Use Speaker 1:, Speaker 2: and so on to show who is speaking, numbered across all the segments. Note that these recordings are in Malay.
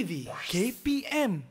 Speaker 1: TV KPM.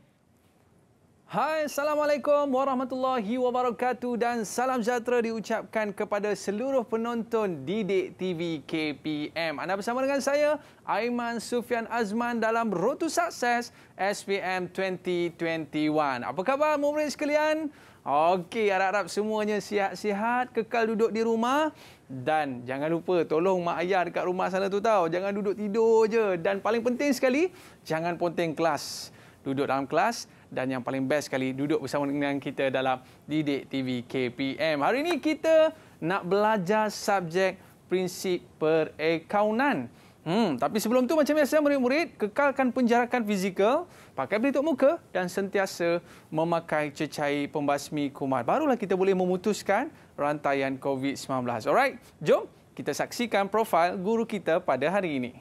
Speaker 1: Hai, Assalamualaikum Warahmatullahi Wabarakatuh dan salam sejahtera diucapkan kepada seluruh penonton Didik TV KPM. Anda bersama dengan saya, Aiman Sufian Azman dalam Road to Success SPM 2021. Apa khabar, murid sekalian? Okey, harap-harap semuanya sihat-sihat, kekal duduk di rumah dan jangan lupa tolong mak ayah dekat rumah sana tu tahu Jangan duduk tidur je dan paling penting sekali jangan ponteng kelas. Duduk dalam kelas dan yang paling best sekali duduk bersama dengan kita dalam Didik TV KPM. Hari ini kita nak belajar subjek prinsip perakaunan. Hmm, tapi sebelum tu macam biasa murid-murid kekalkan penjarakan fizikal, pakai pelitup muka dan sentiasa memakai cecair pembasmi kumat. Barulah kita boleh memutuskan rantaian COVID-19. Alright, jom kita saksikan profil guru kita pada hari ini.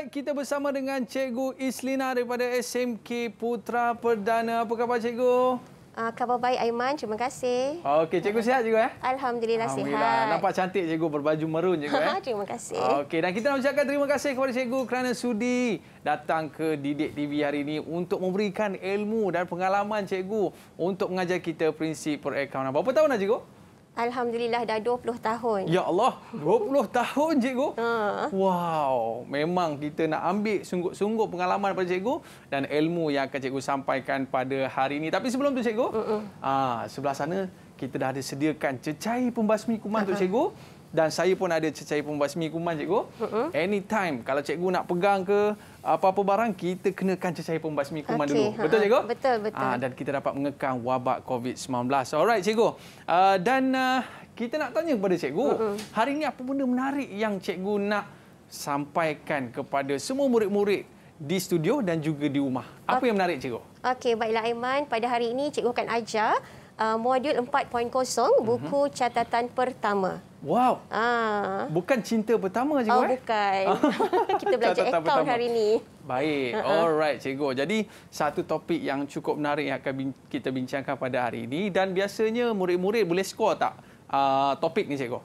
Speaker 1: Alright, kita bersama dengan Cikgu Islina daripada SMK Putra Perdana. Apa khabar Cikgu? Uh, khabar baik Aiman, terima kasih. Okey, cikgu sihat juga ya? Eh?
Speaker 2: Alhamdulillah, Alhamdulillah
Speaker 1: Nampak cantik cikgu berbaju merun cikgu ya. Eh? terima kasih. Okey, dan kita nak ucapkan terima kasih kepada cikgu kerana sudi datang ke Didik TV hari ini untuk memberikan ilmu dan pengalaman cikgu untuk mengajar kita prinsip perakaunan. Berapa tahun dah cikgu?
Speaker 2: Alhamdulillah dah 20 tahun. Ya
Speaker 1: Allah, 20 tahun cikgu. Ha. Wow, memang kita nak ambil sungguh-sungguh pengalaman pada cikgu dan ilmu yang akan cikgu sampaikan pada hari ini. Tapi sebelum tu cikgu, ha, sebelah sana kita dah ada sediakan cecair pembasmi kuman untuk cikgu dan saya pun ada cecair pembasmi kuman cikgu. Uh-uh. Anytime kalau cikgu nak pegang ke apa-apa barang kita kenakan cecair pembasmi kuman okay. dulu. Betul cikgu? Betul ah, betul. Ha, dan kita dapat mengekang wabak COVID-19. Alright cikgu. Uh, dan uh, kita nak tanya kepada cikgu, uh -huh. hari ini apa benda menarik yang cikgu nak sampaikan kepada semua murid-murid di studio dan juga di rumah? Apa okay. yang menarik cikgu?
Speaker 2: Okey, baiklah Aiman, pada hari ini cikgu akan ajar uh, modul 4.0 mhm. buku uh -huh. catatan pertama.
Speaker 1: Wow. Ah. Bukan cinta pertama
Speaker 2: cikgu oh, eh? bukan. Kita belajar account hari ini.
Speaker 1: Baik. Alright cikgu. Jadi satu topik yang cukup menarik yang akan kita bincangkan pada hari ini dan biasanya murid-murid boleh skor tak uh, topik ni cikgu?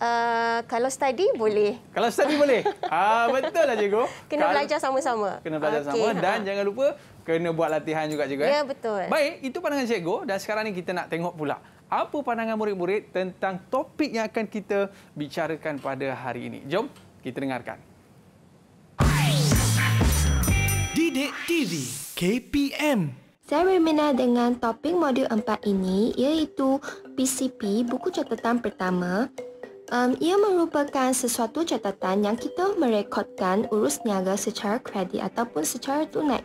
Speaker 2: Uh, kalau study boleh.
Speaker 1: Kalau study boleh. Ah uh, betul lah cikgu. Kena Kal belajar
Speaker 2: sama-sama. Kena belajar okay. sama dan ha.
Speaker 1: jangan lupa kena buat latihan juga cikgu eh. Ya betul. Baik, itu pandangan cikgu dan sekarang ni kita nak tengok pula apa pandangan murid-murid tentang topik yang akan kita bicarakan pada hari ini. Jom kita dengarkan. Didik TV
Speaker 3: KPM saya berminat dengan topik modul 4 ini iaitu PCP, buku catatan pertama. Um, ia merupakan sesuatu catatan yang kita merekodkan urus niaga secara kredit ataupun secara tunai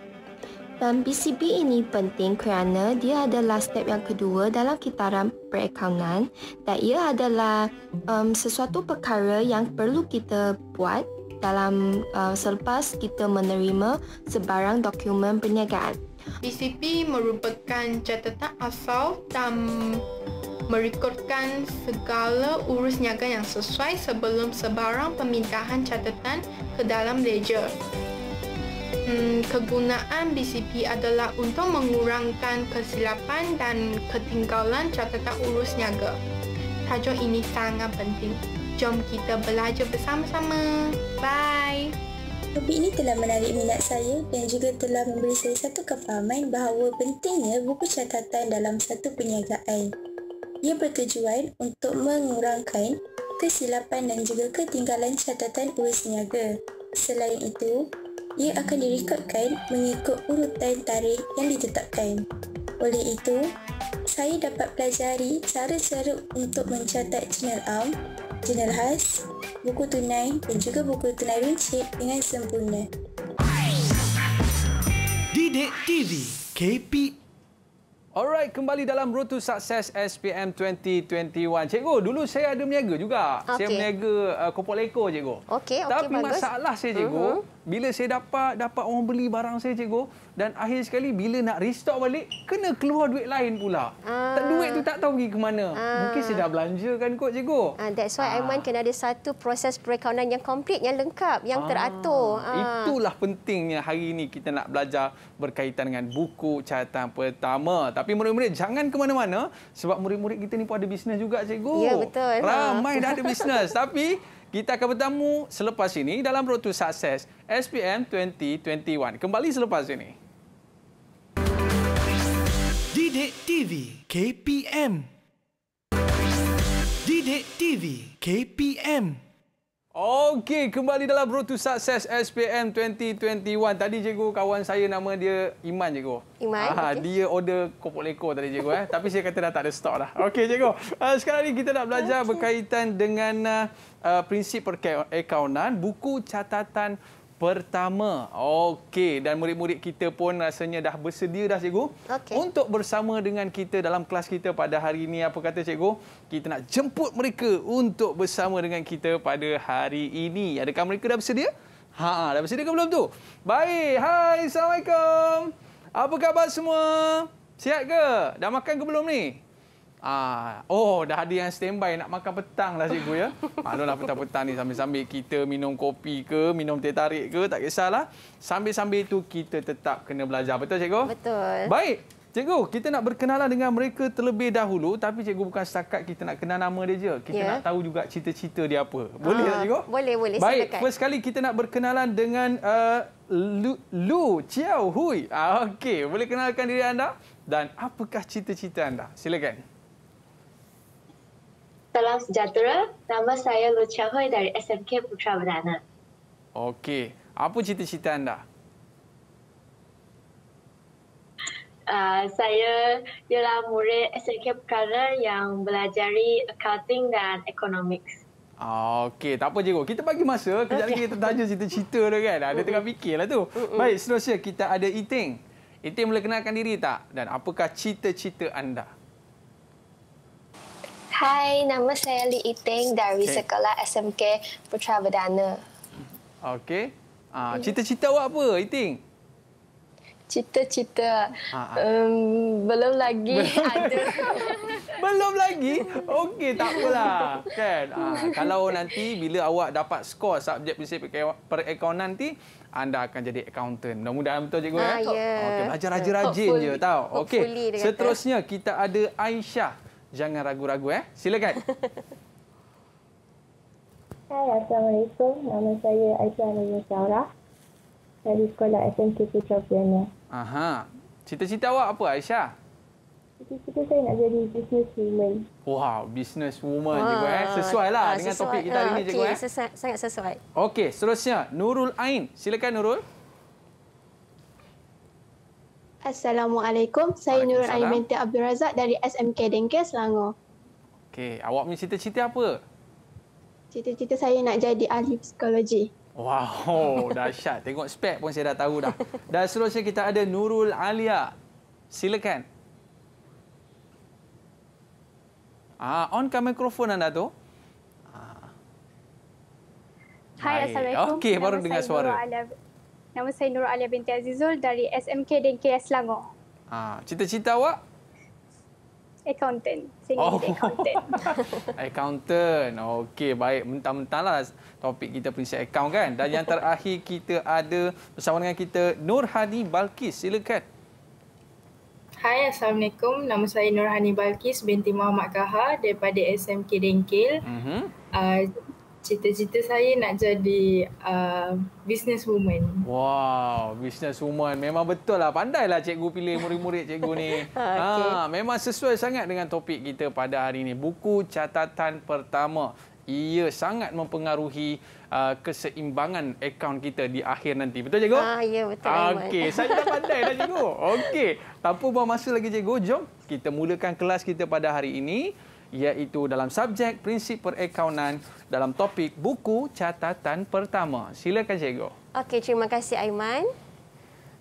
Speaker 3: dan BCB ini penting kerana dia adalah step yang kedua dalam kitaran perakaunan dan ia adalah um, sesuatu perkara yang perlu kita buat dalam uh, selepas kita menerima sebarang dokumen perniagaan.
Speaker 4: BCP merupakan catatan asal dan merekodkan segala urus niaga yang sesuai sebelum sebarang pemindahan catatan ke dalam ledger. Hmm, kegunaan BCP adalah untuk mengurangkan kesilapan dan ketinggalan catatan urus niaga. Tajuk ini sangat penting. Jom kita belajar bersama-sama. Bye! Topik ini telah menarik minat saya dan juga telah
Speaker 5: memberi saya satu kefahaman bahawa pentingnya buku catatan dalam satu perniagaan. Ia bertujuan untuk mengurangkan kesilapan dan juga ketinggalan catatan urus niaga. Selain itu, ia akan direkodkan mengikut urutan tarikh yang ditetapkan. Oleh itu, saya dapat pelajari cara-cara untuk mencatat jurnal am, jurnal khas, buku tunai
Speaker 1: dan juga buku tunai runcit dengan sempurna. Didik TV KP Alright, kembali dalam Road to Success SPM 2021. Cikgu, dulu saya ada meniaga juga. Okay. Saya meniaga uh, kopok leko, cikgu. Okay, Tapi okay, masalah bagus. saya, cikgu, uh-huh bila saya dapat dapat orang beli barang saya cikgu dan akhir sekali bila nak restock balik kena keluar duit lain pula. Ah. Tak duit tu tak tahu pergi ke mana. Ah. Mungkin saya dah belanjakan kot cikgu. Ah
Speaker 2: that's why ah. Aiman kena ada satu proses perakaunan yang komplit yang lengkap yang ah. teratur. Ah. Itulah
Speaker 1: pentingnya hari ini kita nak belajar berkaitan dengan buku catatan pertama. Tapi murid-murid jangan ke mana-mana sebab murid-murid kita ni pun ada bisnes juga cikgu. Ya betul. Ramai ha. dah ada bisnes tapi kita akan bertemu selepas ini dalam Road to Success SPM 2021. Kembali selepas ini. Didik TV KPM Didik TV KPM Okey, kembali dalam Road to Success SPM 2021. Tadi cikgu kawan saya nama dia Iman cikgu. Iman. Ah, okay. dia order kopok leko tadi cikgu eh. Tapi saya kata dah tak ada stok dah. Okey cikgu. Uh, sekarang ni kita nak belajar okay. berkaitan dengan uh, prinsip perakaunan, eh, buku catatan pertama. Okey, dan murid-murid kita pun rasanya dah bersedia dah cikgu okay. untuk bersama dengan kita dalam kelas kita pada hari ini. Apa kata cikgu? Kita nak jemput mereka untuk bersama dengan kita pada hari ini. Adakah mereka dah bersedia? Ha, dah bersedia ke belum tu? Baik. Hai, assalamualaikum. Apa khabar semua? Sihat ke? Dah makan ke belum ni? Ah, oh, dah ada yang standby nak makan petang lah cikgu ya. Maklumlah petang-petang ni sambil-sambil kita minum kopi ke, minum teh tarik ke, tak kisahlah. Sambil-sambil tu kita tetap kena belajar. Betul cikgu?
Speaker 3: Betul.
Speaker 1: Baik. Cikgu, kita nak berkenalan dengan mereka terlebih dahulu tapi cikgu bukan setakat kita nak kenal nama dia je. Kita yeah. nak tahu juga cerita-cerita dia apa. Boleh ah, tak cikgu?
Speaker 2: Boleh, boleh. Baik, silakan. first
Speaker 1: sekali kita nak berkenalan dengan uh, Lu, Lu Chiao Hui. Ah, Okey, boleh kenalkan diri anda dan apakah cerita-cerita anda? Silakan. Silakan.
Speaker 6: Salam sejahtera. Nama saya Lu Chia Hui dari SMK Putra Berdana.
Speaker 1: Okey. Apa cita-cita anda?
Speaker 6: Uh, saya ialah murid SMK Putra Berdana yang belajar accounting dan economics.
Speaker 1: Ah, okey, tak apa Jiko. Kita bagi masa. Kejap lagi okay. kita tanya cerita-cerita kan. lah tu kan. Ada tengah fikirlah tu. Baik, seterusnya kita ada Iting. Iting boleh kenalkan diri tak? Dan apakah cerita-cerita anda?
Speaker 3: Hai, nama saya Li Iting dari okay. Sekolah SMK Putra Berdana.
Speaker 1: Okey. Ah, hmm. cita-cita awak apa, Iting?
Speaker 3: Cita-cita um, belum lagi ada. belum
Speaker 1: lagi? Okey, tak apalah. Kan? Ha, kalau nanti bila awak dapat skor subjek prinsip perakaunan nanti, anda akan jadi accountant. Mudah-mudahan betul cikgu ya. yeah. Okey, belajar rajin-rajin je tahu. Okey. Seterusnya kita ada Aisyah. Jangan ragu-ragu eh. Silakan.
Speaker 7: Hai, Assalamualaikum. Nama saya Aisyah Nurul Syaura. Dari sekolah SMK Putra Piana.
Speaker 1: Aha. Cita-cita awak apa Aisyah?
Speaker 7: Cita-cita saya nak jadi business woman.
Speaker 1: Wow, business woman ah, juga eh. Sesuai lah ah, dengan topik kita ah, hari ini okay, cikgu eh.
Speaker 7: Sesuai, sangat sesuai.
Speaker 1: Okey, seterusnya Nurul Ain. Silakan Nurul.
Speaker 5: Assalamualaikum. Saya Nurul Ayu Abdul Razak dari SMK Dengke Selangor.
Speaker 1: Okey, awak punya cita-cita apa?
Speaker 5: Cita-cita saya nak jadi ahli psikologi.
Speaker 1: Wow, dahsyat. Tengok spek pun saya dah tahu dah. Dan seterusnya kita ada Nurul Alia. Silakan. Ah, on ke mikrofon anda tu.
Speaker 5: Hai, Hai. Assalamualaikum. Okey, baru dengar suara. Nurul Alia. Nama saya Nur Alia binti Azizul dari SMK Dengke Selangor.
Speaker 1: Ha, cita-cita awak?
Speaker 5: Accountant. Saya oh.
Speaker 6: accountant.
Speaker 1: accountant. Okey, baik. Mentang-mentanglah topik kita prinsip account kan. Dan yang terakhir kita ada bersama dengan kita Nur Hani Balkis. Silakan.
Speaker 4: Hai, Assalamualaikum. Nama saya Nurhani Balkis binti Muhammad Kaha daripada SMK Dengkil. uh, cita-cita saya nak jadi uh, businesswoman.
Speaker 1: Wow, businesswoman. Memang betul lah. Pandailah cikgu pilih murid-murid cikgu ni. Ah, okay. ha, memang sesuai sangat dengan topik kita pada hari ini. Buku catatan pertama. Ia sangat mempengaruhi uh, keseimbangan akaun kita di akhir nanti. Betul, cikgu? Ah, ya, betul. Okey, saya dah pandai dah, cikgu. Okey, tanpa buang masa lagi, cikgu. Jom kita mulakan kelas kita pada hari ini iaitu dalam subjek prinsip perakaunan dalam topik buku catatan pertama. Silakan cikgu.
Speaker 2: Okey, terima kasih Aiman.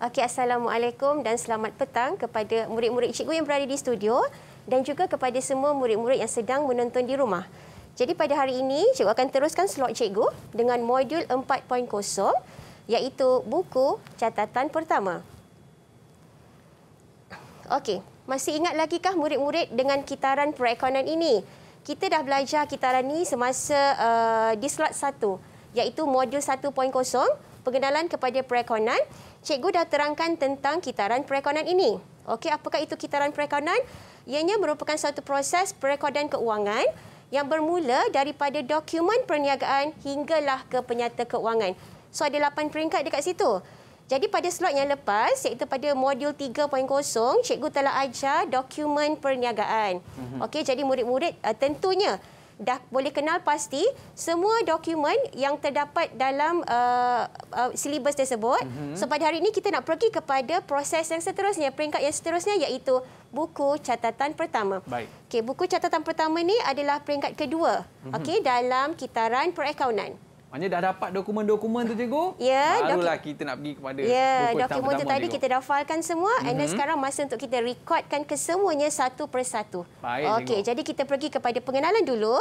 Speaker 2: Okey, assalamualaikum dan selamat petang kepada murid-murid cikgu yang berada di studio dan juga kepada semua murid-murid yang sedang menonton di rumah. Jadi pada hari ini, cikgu akan teruskan slot cikgu dengan modul 4.0 iaitu buku catatan pertama. Okey, masih ingat lagikah murid-murid dengan kitaran perekonan ini? Kita dah belajar kitaran ini semasa uh, di slot 1 iaitu modul 1.0 pengenalan kepada perekonan. Cikgu dah terangkan tentang kitaran perekonan ini. Okey, apakah itu kitaran perekonan? Ianya merupakan satu proses perekodan keuangan yang bermula daripada dokumen perniagaan hinggalah ke penyata keuangan. So ada lapan peringkat dekat situ. Jadi pada slot yang lepas iaitu pada modul 3.0 cikgu telah ajar dokumen perniagaan. Mm -hmm. Okey jadi murid-murid uh, tentunya dah boleh kenal pasti semua dokumen yang terdapat dalam uh, uh, silibus tersebut. Mm -hmm. So pada hari ini kita nak pergi kepada proses yang seterusnya, peringkat yang seterusnya iaitu buku catatan pertama. Baik. Okey buku catatan pertama ni adalah peringkat kedua. Mm -hmm. Okey dalam kitaran perakaunan.
Speaker 1: Maknanya dah dapat dokumen-dokumen tu cikgu? Ya, barulah doku... kita nak pergi kepada ya, dokumen tu tadi cikgu. kita
Speaker 2: dah filekan semua mm -hmm. and then mhm. sekarang masa untuk kita rekodkan kesemuanya satu persatu. Baik. Okey, jadi kita pergi kepada pengenalan dulu.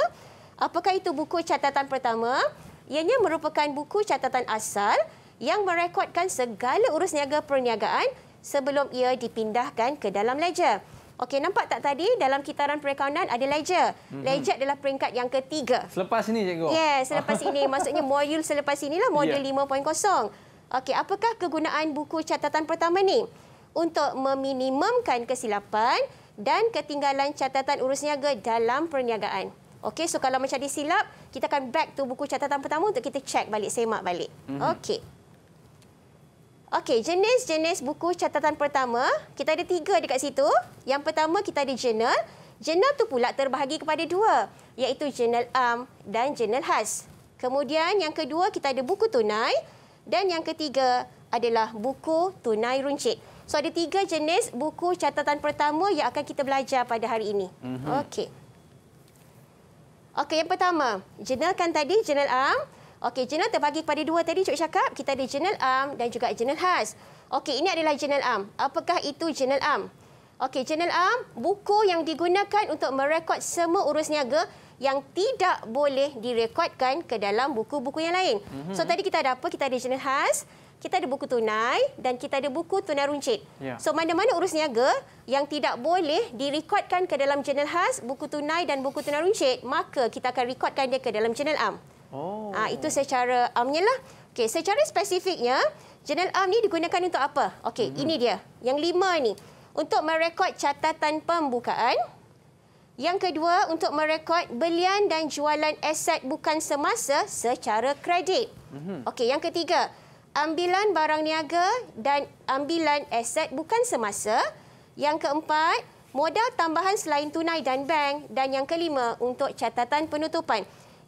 Speaker 2: Apakah itu buku catatan pertama? Ianya merupakan buku catatan asal yang merekodkan segala urus niaga perniagaan sebelum ia dipindahkan ke dalam ledger. Okey, nampak tak tadi dalam kitaran perakaunan ada ledger. Mhm. Ledger adalah peringkat yang ketiga.
Speaker 1: Selepas ini, cikgu. Ya, yeah, selepas
Speaker 2: ini. Maksudnya modul selepas inilah, ya. modul yeah. 5.0. Okey, apakah kegunaan buku catatan pertama ni? Untuk meminimumkan kesilapan dan ketinggalan catatan urus niaga dalam perniagaan. Okey, so kalau macam disilap, kita akan back to buku catatan pertama untuk kita check balik, semak balik. Mm -hmm. Okey. Okey, jenis-jenis buku catatan pertama, kita ada tiga dekat situ. Yang pertama kita ada jurnal. Jurnal tu pula terbahagi kepada dua, iaitu jurnal am dan jurnal khas. Kemudian yang kedua kita ada buku tunai dan yang ketiga adalah buku tunai runcit. So ada tiga jenis buku catatan pertama yang akan kita belajar pada hari ini. Mm-hmm. Okey. Okey, yang pertama, jurnal kan tadi jurnal am. Um, Okey, jurnal terbagi kepada dua tadi Cik syakap Kita ada jurnal am dan juga jurnal khas. Okey, ini adalah jurnal am. Apakah itu jurnal am? Okey, jurnal am, buku yang digunakan untuk merekod semua urus niaga yang tidak boleh direkodkan ke dalam buku-buku yang lain.
Speaker 4: Mm-hmm. So tadi
Speaker 2: kita ada apa? Kita ada jurnal khas, kita ada buku tunai dan kita ada buku tunai runcit. Yeah. So mana-mana urus niaga yang tidak boleh direkodkan ke dalam jurnal khas, buku tunai dan buku tunai runcit, maka kita akan rekodkan dia ke dalam jurnal am. Oh. Ah, itu secara amnya ah, lah. Okey, secara spesifiknya, jurnal am ni digunakan untuk apa? Okey, hmm. ini dia. Yang lima ni untuk merekod catatan pembukaan. Yang kedua, untuk merekod belian dan jualan aset bukan semasa secara kredit. Mhm. Okey, yang ketiga, ambilan barang niaga dan ambilan aset bukan semasa. Yang keempat, modal tambahan selain tunai dan bank. Dan yang kelima, untuk catatan penutupan.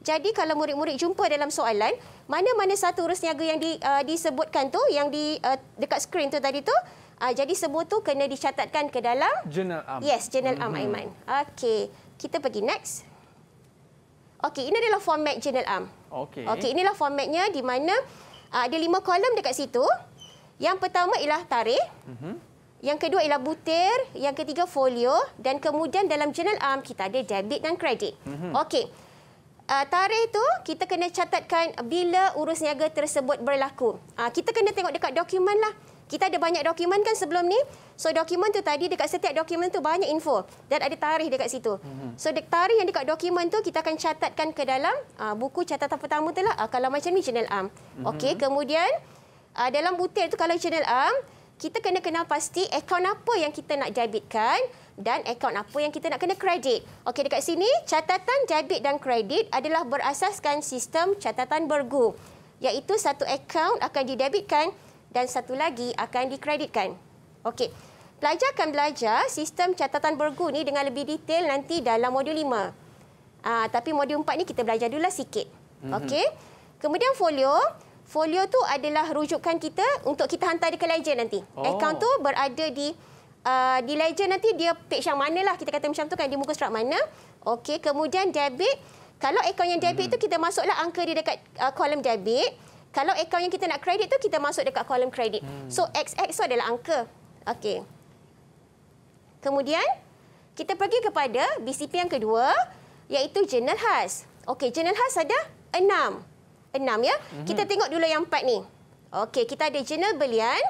Speaker 2: Jadi kalau murid-murid jumpa dalam soalan, mana-mana satu urus niaga yang di, uh, disebutkan tu yang di uh, dekat skrin tu tadi tu, uh, jadi semua tu kena dicatatkan ke dalam
Speaker 1: Jurnal Am. Yes, Jurnal Am hmm. Aiman.
Speaker 2: Okey, kita pergi next. Okey, ini adalah format Jurnal Am. Okey. Okey, inilah formatnya di mana uh, ada lima kolom dekat situ. Yang pertama ialah tarikh. Mm-hmm. Yang kedua ialah butir, yang ketiga folio dan kemudian dalam jurnal am kita ada debit dan kredit. Mm-hmm. Okey uh, tarikh tu kita kena catatkan bila urus niaga tersebut berlaku. Uh, kita kena tengok dekat dokumen lah. Kita ada banyak dokumen kan sebelum ni. So dokumen tu tadi dekat setiap dokumen tu banyak info dan ada tarikh dekat situ. Mhm. So dekat tarikh yang dekat dokumen tu kita akan catatkan ke dalam uh, buku catatan pertama tu lah. Uh, kalau macam ni channel am. Mhm. Okey, kemudian uh, dalam butir tu kalau channel am, kita kena kenal pasti akaun apa yang kita nak jabitkan dan akaun apa yang kita nak kena kredit. Okey dekat sini catatan debit dan kredit adalah berasaskan sistem catatan bergu iaitu satu akaun akan didebitkan dan satu lagi akan dikreditkan. Okey. Pelajar akan belajar sistem catatan bergu ni dengan lebih detail nanti dalam modul 5. Uh, ah, tapi modul 4 ni kita belajar dulu lah sikit. Mhm. Okey. Kemudian folio Folio tu adalah rujukan kita untuk kita hantar dekat ledger nanti. Oh. Akaun tu berada di Uh, di ledger nanti dia page yang mana lah kita kata macam tu kan dia muka surat mana okey kemudian debit kalau akaun yang debit hmm. tu kita masuklah angka dia dekat kolom uh, debit kalau akaun yang kita nak kredit tu kita masuk dekat kolom kredit hmm. so xx tu adalah angka okey kemudian kita pergi kepada BCP yang kedua iaitu jurnal khas okey jurnal khas ada enam, enam ya hmm. kita tengok dulu yang empat ni okey kita ada jurnal belian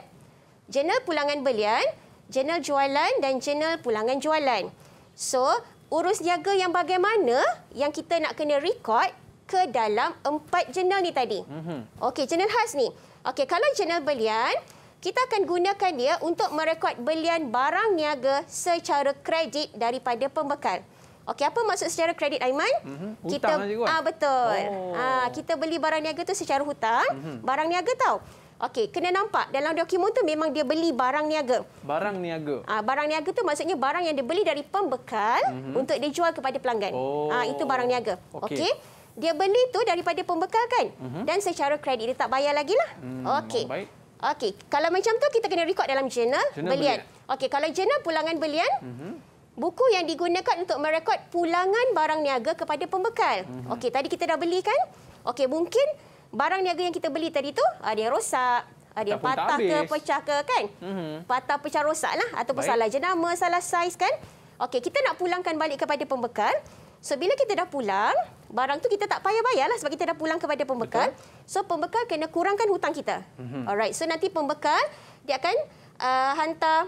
Speaker 2: jurnal pulangan belian channel jualan dan channel pulangan jualan. So, urus niaga yang bagaimana yang kita nak kena record ke dalam empat channel ni tadi. Mm -hmm. Okey, channel khas ni. Okey, kalau channel belian, kita akan gunakan dia untuk merekod belian barang niaga secara kredit daripada pembekal. Okey, apa maksud secara kredit Aiman? Mm -hmm. Kita ah betul. Oh. Ah, kita beli barang niaga tu secara hutang, mm -hmm. barang niaga tau. Okey, kena nampak dalam dokumen tu memang dia beli barang niaga.
Speaker 1: Barang niaga.
Speaker 2: Ah, barang niaga tu maksudnya barang yang dia beli dari pembekal mm -hmm. untuk dijual kepada pelanggan. Oh. Ah, itu barang niaga. Okey. Okay. Dia beli tu daripada pembekal kan? Mm -hmm. Dan secara kredit dia tak bayar lagi lah. Mm, Okey. Okey, kalau macam tu kita kena rekod dalam jurnal belian. belian. Okey, kalau jurnal pulangan belian, mm -hmm. buku yang digunakan untuk merekod pulangan barang niaga kepada pembekal. Mm -hmm. Okey, tadi kita dah beli kan? Okey, mungkin barang niaga yang kita beli tadi tu ada yang rosak, ada yang patah ke, pecah ke kan? Mm-hmm. Patah pecah rosak lah ataupun Baik. salah jenama, salah saiz kan? Okey, kita nak pulangkan balik kepada pembekal. So bila kita dah pulang, barang tu kita tak payah lah sebab kita dah pulang kepada pembekal. Betul. So pembekal kena kurangkan hutang kita. Mm-hmm. Alright. So nanti pembekal dia akan uh, hantar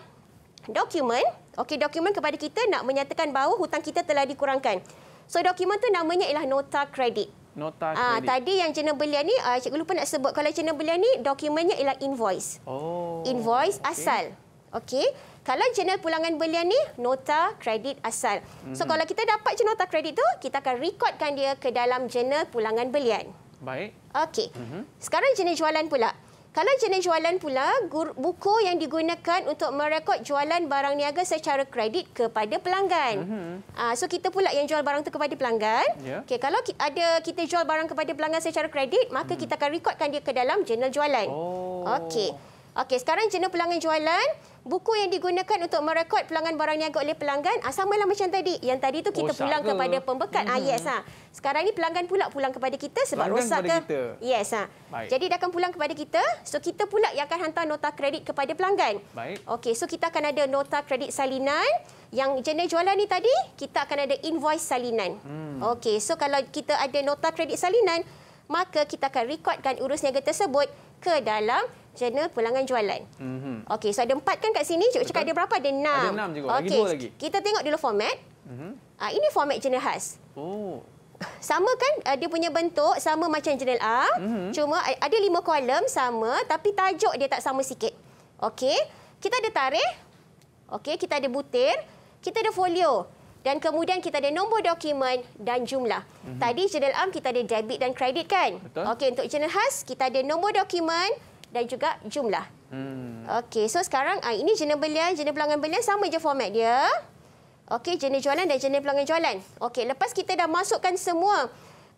Speaker 2: dokumen, okey dokumen kepada kita nak menyatakan bahawa hutang kita telah dikurangkan. So dokumen tu namanya ialah nota kredit
Speaker 1: nota kredit. Ah, tadi
Speaker 2: yang jenis belian ni, uh, cikgu lupa nak sebut. Kalau jenis belian ni, dokumennya ialah invoice. Oh. Invoice okay. asal. Okey. Kalau jenis pulangan belian ni, nota kredit asal. Mm -hmm. So kalau kita dapat jenis nota kredit tu, kita akan recordkan dia ke dalam jenis pulangan belian. Baik. Okey. Mm -hmm. Sekarang jenis jualan pula. Kalau jenis jualan pula, buku yang digunakan untuk merekod jualan barang niaga secara kredit kepada pelanggan. Uh-huh. So kita pula yang jual barang tu kepada pelanggan. Yeah. Okay, kalau ada kita jual barang kepada pelanggan secara kredit, maka hmm. kita akan rekodkan dia ke dalam jurnal jualan. Oh. Okey. Okey, sekarang jurnal pelanggan jualan buku yang digunakan untuk merekod pelanggan barang niaga oleh pelanggan ah, sama lah macam tadi yang tadi tu kita rosak oh, pulang ke? kepada pembekal mm -hmm. ah yes mm-hmm. ah sekarang ni pelanggan pula pulang kepada kita sebab pelanggan rosak ke kita. yes ah jadi dia akan pulang kepada kita so kita pula yang akan hantar nota kredit kepada pelanggan baik okey so kita akan ada nota kredit salinan yang jenis jualan ni tadi kita akan ada invoice salinan hmm. okey so kalau kita ada nota kredit salinan maka kita akan rekodkan urus niaga tersebut ke dalam channel pulangan jualan. Mm -hmm. Okey, so ada empat kan kat sini. Cik cakap ada berapa? Ada enam. Ada enam juga. Okay. Lagi dua lagi. Kita tengok dulu format. Mm -hmm. uh, ini format channel khas. Oh. Sama kan ah, dia punya bentuk sama macam channel A mm -hmm. cuma ada lima kolom sama tapi tajuk dia tak sama sikit. Okey, kita ada tarikh. Okey, kita ada butir, kita ada folio dan kemudian kita ada nombor dokumen dan jumlah. Mm -hmm. Tadi channel A kita ada debit dan kredit kan? Okey, untuk channel khas kita ada nombor dokumen, dan juga jumlah. Hmm. Okey, so sekarang uh, ini jenis belian, jenis pelanggan belian sama je format dia. Okey, jenis jualan dan jenis pelanggan jualan. Okey, lepas kita dah masukkan semua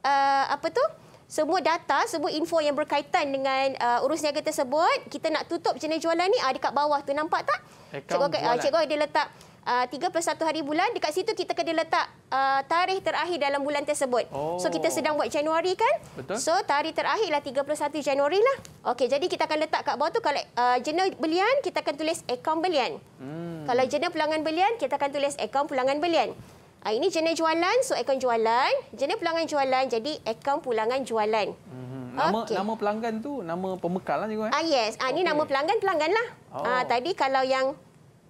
Speaker 2: uh, apa tu? Semua data, semua info yang berkaitan dengan uh, urus niaga tersebut, kita nak tutup jenis jualan ni uh, dekat bawah tu nampak tak?
Speaker 1: Cikgu, uh, cikgu ada
Speaker 2: letak 31 uh, hari bulan dekat situ kita kena letak uh, tarikh terakhir dalam bulan tersebut. Oh. So kita oh. sedang buat Januari kan? Betul. So tarikh terakhir terakhirlah 31 Januari lah. Okey, jadi kita akan letak kat bawah tu kalau uh, jurnal belian kita akan tulis akaun belian. Hmm. Kalau jurnal pulangan belian kita akan tulis akaun pulangan belian. Uh, ini jurnal jualan, so akaun jualan, jurnal pulangan jualan jadi akaun pulangan jualan. Hmm.
Speaker 1: hmm. Nama okay. nama pelanggan tu nama pembekal lah juga eh. Ah
Speaker 2: yes, ah ni nama pelanggan pelanggan lah. Ah, oh. Ah tadi kalau yang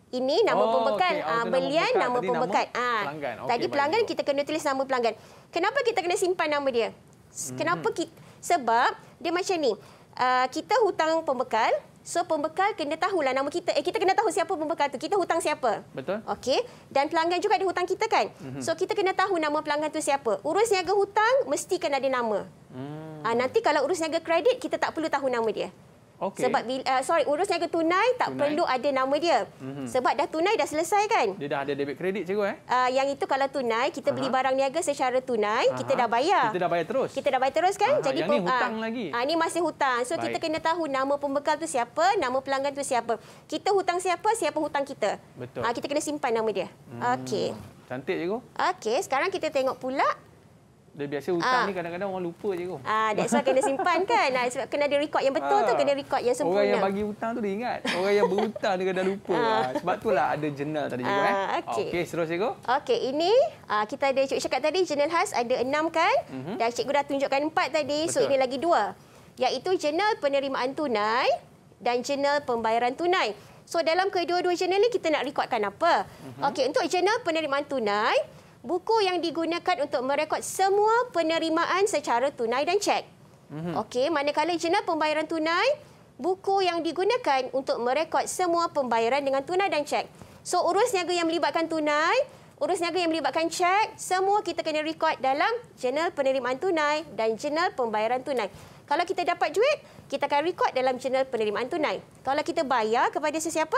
Speaker 2: ini nama oh, pembekal okay. uh, oh, ah, belian, nama, nama pembekal. Ah, ha. okay, tadi pelanggan kita kena tulis nama pelanggan. Kenapa kita kena simpan nama dia? Hmm. Kenapa? Kita, sebab dia macam ni. Uh, kita hutang pembekal, so pembekal kena tahu lah nama kita. Eh, kita kena tahu siapa pembekal tu. Kita hutang siapa? Betul. Okey. Dan pelanggan juga ada hutang kita kan? Hmm. So kita kena tahu nama pelanggan tu siapa. Urus niaga hutang mesti kena ada nama. Hmm. Uh, nanti kalau urus niaga kredit kita tak perlu tahu nama dia. Okay. Sebab bila, uh, sorry urus niaga tunai tak tunai. perlu ada nama dia. Mm -hmm. Sebab dah tunai dah selesai kan?
Speaker 1: Dia dah ada debit kredit cikgu eh?
Speaker 2: Uh, yang itu kalau tunai kita uh beli barang niaga secara tunai uh kita dah bayar. Kita dah bayar terus. Kita dah bayar terus kan? Uh Jadi yang ni hutang uh, lagi. Ah uh, ni masih hutang. So Baik. kita kena tahu nama pembekal tu siapa, nama pelanggan tu siapa. Kita hutang siapa, siapa hutang kita. Betul. Uh, kita kena simpan nama dia. Hmm. Okey. Cantik cikgu. Okey, sekarang kita tengok pula
Speaker 1: dia biasa hutang ah. ni kadang-kadang orang lupa je kong.
Speaker 2: Ah, that's why kena simpan kan. Ah, sebab kena ada rekod yang betul ah. tu, kena rekod yang sempurna. Orang yang bagi
Speaker 1: hutang tu dia ingat. Orang yang berhutang dia kadang lupa. Ah. Ah, sebab itulah ada jurnal tadi juga. Eh. Ah, Okey, okay, seterusnya kong.
Speaker 2: Okey, ini ah, kita ada cikgu cakap tadi, jurnal khas ada enam kan. Mm -hmm. Dan cikgu dah tunjukkan empat tadi. Betul. So, ini lagi dua. Iaitu jurnal penerimaan tunai dan jurnal pembayaran tunai. So, dalam kedua-dua jurnal ni kita nak rekodkan apa? Mm -hmm. Okey, untuk jurnal penerimaan tunai buku yang digunakan untuk merekod semua penerimaan secara tunai dan cek. Mm-hmm. Okey, manakala jenis pembayaran tunai, buku yang digunakan untuk merekod semua pembayaran dengan tunai dan cek. So, urus niaga yang melibatkan tunai, urus niaga yang melibatkan cek, semua kita kena rekod dalam jurnal penerimaan tunai dan jurnal pembayaran tunai. Kalau kita dapat duit, kita akan rekod dalam jurnal penerimaan tunai. Kalau kita bayar kepada sesiapa,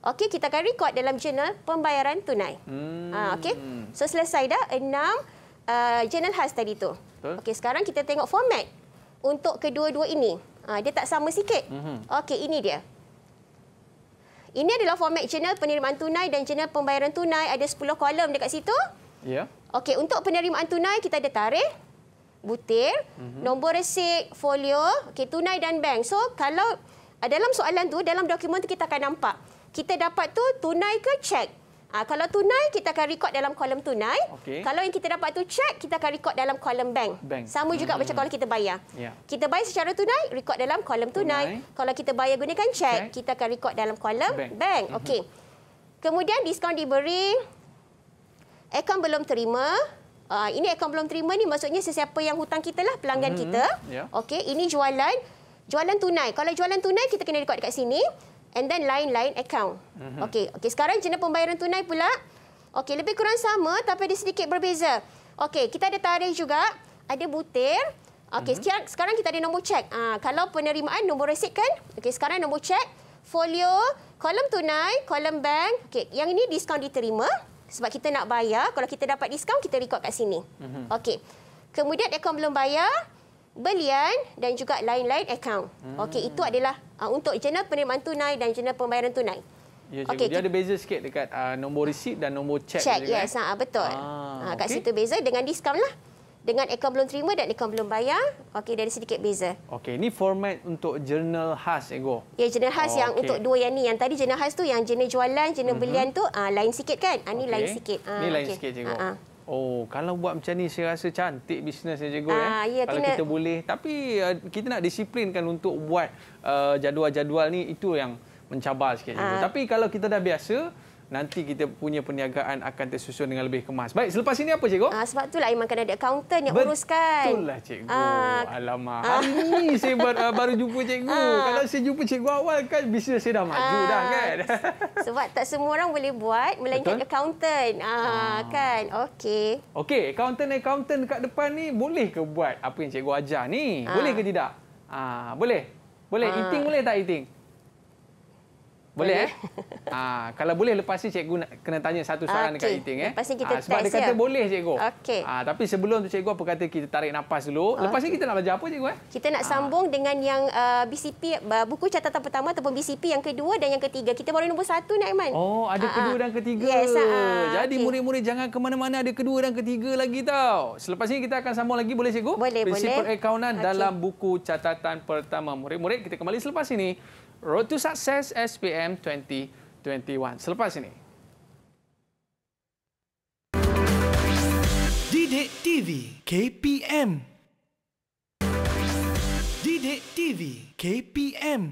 Speaker 2: Okey, kita akan rekod dalam jurnal pembayaran tunai. Hmm. Ha, Okey, so selesai dah enam uh, ah, jurnal khas tadi tu. Okey, sekarang kita tengok format untuk kedua-dua ini. Ha, dia tak sama sikit. Hmm. Okey, ini dia. Ini adalah format jurnal penerimaan tunai dan jurnal pembayaran tunai. Ada sepuluh kolom dekat situ. Ya. Yeah. Okey, untuk penerimaan tunai kita ada tarikh, butir, mm-hmm. nombor resik, folio, okay, tunai dan bank. So, kalau dalam soalan tu dalam dokumen tu kita akan nampak kita dapat tu tunai ke cek? Ah, kalau tunai, kita akan rekod dalam kolom tunai. Okay. Kalau yang kita dapat tu cek, kita akan rekod dalam kolom bank. bank. Sama juga mm -hmm. macam kalau kita bayar. Yeah. Kita bayar secara tunai, rekod dalam kolom tunai. tunai. Kalau kita bayar gunakan cek, bank. kita akan rekod dalam kolom bank. bank. Mm -hmm. Kemudian diskaun diberi, akaun belum terima. Uh, ini akaun belum terima ni maksudnya sesiapa yang hutang kita lah, pelanggan mm -hmm. kita. Yeah. Okay. Ini jualan jualan tunai. Kalau jualan tunai, kita kena rekod dekat sini and then lain-lain account. Mm -hmm. Okey, okey sekarang jenis pembayaran tunai pula. Okey, lebih kurang sama tapi ada sedikit berbeza. Okey, kita ada tarikh juga, ada butir. Okey, mm -hmm. sekarang kita ada nombor cek. Ha, ah, kalau penerimaan nombor resit kan? Okey, sekarang nombor cek, folio, kolom tunai, kolom bank. Okey, yang ini diskaun diterima sebab kita nak bayar. Kalau kita dapat diskaun kita rekod kat sini. Mm -hmm. Okey. Kemudian akaun belum bayar belian dan juga lain-lain akaun. Hmm. Okey, itu adalah uh, untuk jenis penerimaan tunai dan jenis pembayaran tunai.
Speaker 1: Ya, okay. Dia ada beza sikit dekat uh, nombor receipt dan nombor cek. Cek, ya, yes, kan?
Speaker 2: betul. Ah, uh, kat okay. situ beza dengan diskaun lah. Dengan akaun belum terima dan akaun belum bayar, okey, dari sedikit beza.
Speaker 1: Okey, ini format untuk jurnal khas, Ego?
Speaker 2: Ya, jurnal khas oh, yang okay. untuk dua yang ni. Yang tadi jurnal khas tu, yang jurnal jualan, jurnal mm -hmm. belian tu, uh, lain sikit kan? Ini okay. lain sikit. Ini uh, lain okay. sikit, Ego. Uh -huh.
Speaker 1: Oh, kalau buat macam ni saya rasa cantik bisnesnya cikgu ah, eh. Ya, kalau kena... kita boleh, tapi eh, kita nak disiplinkan untuk buat eh, jadual-jadual uh, ni itu yang mencabar sikit ah. Tapi kalau kita dah biasa, nanti kita punya perniagaan akan tersusun dengan lebih kemas. Baik, selepas ini apa cikgu? Ah,
Speaker 2: sebab itulah memang kena ada accountant yang uruskan. Betul lah
Speaker 1: cikgu. Ah. Alamak, ah. hari ini saya bar, uh, ah, baru jumpa cikgu. Ah. Kalau saya jumpa cikgu awal kan bisnes saya dah maju ah. dah kan.
Speaker 2: sebab tak semua orang boleh buat melainkan Betul? accountant. Ah, ah. Kan, okey.
Speaker 1: Okey, accountant-accountant dekat depan ni boleh ke buat apa yang cikgu ajar ni? Ah. Boleh ke tidak? Ah, boleh? Boleh, ah. eating boleh tak eating? Boleh, eh? Ah, kalau boleh lepas ni cikgu nak, kena tanya satu soalan okay. dekat Iting eh. Lepas kita ah, sebab dia kata ya? boleh cikgu. Okey. Ah, tapi sebelum tu cikgu apa kata kita tarik nafas dulu. Lepas ni kita nak belajar apa cikgu eh? Kita nak ah. sambung dengan
Speaker 2: yang uh, BCP uh, buku catatan pertama ataupun BCP yang kedua dan yang ketiga. Kita baru nombor satu nak
Speaker 1: Aiman. Oh, ada ah, kedua ah. dan ketiga. Yes. Ah, ah. Jadi murid-murid okay. jangan ke mana-mana ada kedua dan ketiga lagi tau. Selepas ni kita akan sambung lagi boleh cikgu? Boleh, Prinsip boleh. Prinsip perakaunan okay. dalam buku catatan pertama. Murid-murid kita kembali selepas ini. Road to Success SPM 2021. Selepas ini. Didik TV KPM Didik TV KPM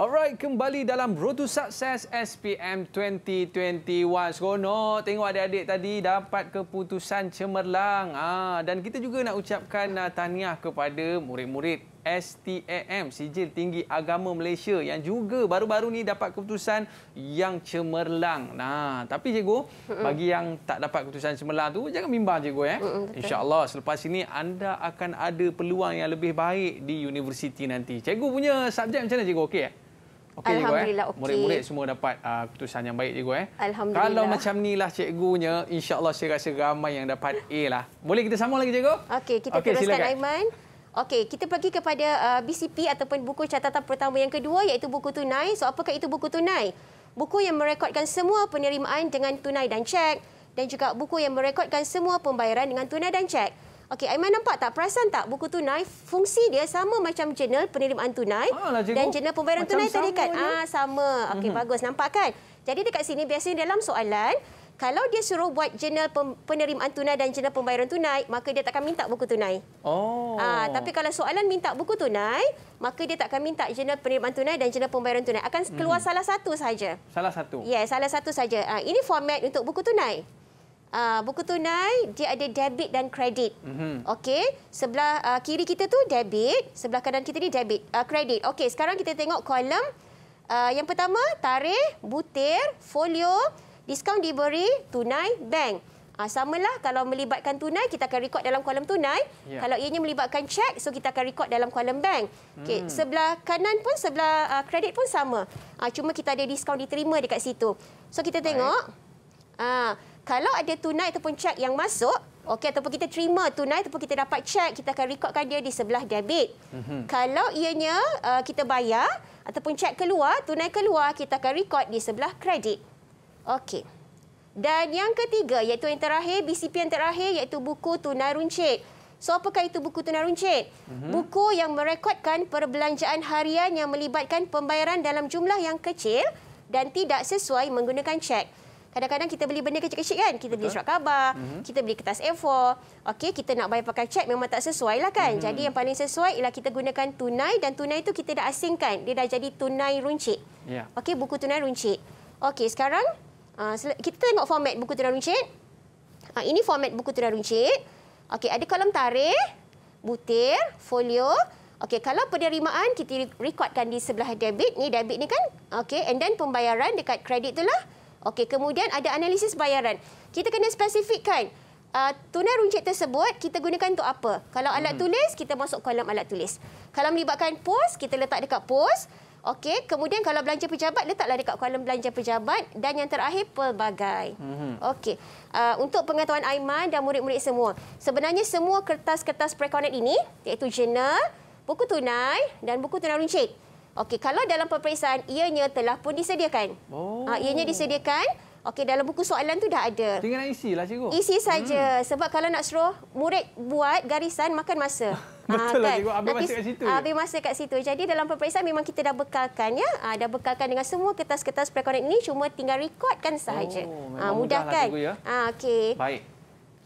Speaker 1: Alright, kembali dalam Road to Success SPM 2021. Seronok tengok adik-adik tadi dapat keputusan cemerlang. Ah, dan kita juga nak ucapkan ah, tahniah kepada murid-murid STAM Sijil Tinggi Agama Malaysia yang juga baru-baru ni dapat keputusan yang cemerlang. Nah, tapi cikgu mm-hmm. bagi yang tak dapat keputusan cemerlang tu jangan bimbang cikgu eh. Mm-hmm, Insya-Allah selepas ini anda akan ada peluang yang lebih baik di universiti nanti. Cikgu punya subjek macam mana cikgu? Okey eh? Okay, eh? Alhamdulillah eh? okay. Murid-murid semua dapat uh, keputusan yang baik cikgu eh.
Speaker 2: Alhamdulillah. Kalau macam
Speaker 1: nilah cikgunya insya-Allah saya rasa ramai yang dapat A lah. Boleh kita sambung lagi cikgu? Okey, kita okay, teruskan silakan.
Speaker 2: Aiman. Okey, kita pergi kepada uh, BCP ataupun buku catatan pertama yang kedua iaitu buku tunai. So apakah itu buku tunai? Buku yang merekodkan semua penerimaan dengan tunai dan cek dan juga buku yang merekodkan semua pembayaran dengan tunai dan cek. Okey, Aiman nampak tak perasan tak buku tunai fungsi dia sama macam jurnal penerimaan tunai Alah, ah, dan jurnal pembayaran macam tunai tadi kan? Ya. Ah, sama. Okey, mm-hmm. bagus nampak kan? Jadi dekat sini biasanya dalam soalan kalau dia suruh buat jurnal penerimaan tunai dan jurnal pembayaran tunai, maka dia takkan minta buku tunai.
Speaker 1: Oh. Ah, tapi
Speaker 2: kalau soalan minta buku tunai, maka dia takkan minta jurnal penerimaan tunai dan jurnal pembayaran tunai. Akan keluar hmm. salah satu saja. Salah satu. Ya, yeah, salah satu saja. Ah, ini format untuk buku tunai. Uh, buku tunai dia ada debit dan kredit. Mm -hmm. Okey, sebelah uh, kiri kita tu debit, sebelah kanan kita ni debit uh, kredit. Okey, sekarang kita tengok kolom uh, yang pertama tarikh, butir, folio, diskaun diberi tunai bank. Ha, lah kalau melibatkan tunai, kita akan rekod dalam kolom tunai. Ya. Kalau ianya melibatkan cek, so kita akan rekod dalam kolom bank. Hmm. Okay. Sebelah kanan pun, sebelah uh, kredit pun sama. Ha, cuma kita ada diskaun diterima dekat situ. So kita tengok. Ha, kalau ada tunai ataupun cek yang masuk, okay, ataupun kita terima tunai ataupun kita dapat cek, kita akan rekodkan dia di sebelah debit. Hmm. Kalau ianya uh, kita bayar ataupun cek keluar, tunai keluar, kita akan rekod di sebelah kredit. Okey. Dan yang ketiga iaitu yang terakhir, BCP yang terakhir iaitu buku Tunai Runcit. So apakah itu buku Tunai Runcit? Mm-hmm. Buku yang merekodkan perbelanjaan harian yang melibatkan pembayaran dalam jumlah yang kecil dan tidak sesuai menggunakan cek. Kadang-kadang kita beli benda kecil-kecil kan? Kita Betul. beli surat khabar, mm-hmm. kita beli kertas A4. Okey, kita nak bayar pakai cek memang tak sesuai lah kan? Mm-hmm. Jadi yang paling sesuai ialah kita gunakan tunai dan tunai itu kita dah asingkan. Dia dah jadi tunai runcit. Yeah. Okey, buku tunai runcit. Okey, sekarang Ah, kita tengok format buku tirai runcit. Ha, ah, ini format buku tirai runcit. Okey, ada kolom tarikh, butir, folio. Okey, kalau penerimaan kita rekodkan di sebelah debit. Ni debit ni kan? Okey, and then pembayaran dekat kredit itulah. Okey, kemudian ada analisis bayaran. Kita kena spesifikkan uh, tunai runcit tersebut kita gunakan untuk apa. Kalau alat hmm. tulis, kita masuk kolom alat tulis. Kalau melibatkan pos, kita letak dekat pos. Okey, kemudian kalau belanja pejabat letaklah dekat kolom belanja pejabat dan yang terakhir pelbagai. Mm -hmm. Okey. Uh, untuk pengetahuan Aiman dan murid-murid semua, sebenarnya semua kertas-kertas prekonet ini iaitu jurnal, buku tunai dan buku tunai runcit. Okey, kalau dalam peperiksaan ianya telah pun disediakan. Oh. Uh, ianya disediakan. Okey, dalam buku soalan tu dah ada.
Speaker 1: Tinggal isi lah cikgu. Isi saja
Speaker 2: hmm. sebab kalau nak suruh murid buat garisan makan masa. Ah, Betul lah, kan? lah. Abang masih kat situ. Ah, Abang masih kat situ. Jadi dalam peperiksaan memang kita dah bekalkan ya. Ha, dah bekalkan dengan semua kertas-kertas prekonek ini cuma tinggal rekodkan sahaja. Oh, ha, mudah kan? Ya. Ha, okey.
Speaker 1: Baik.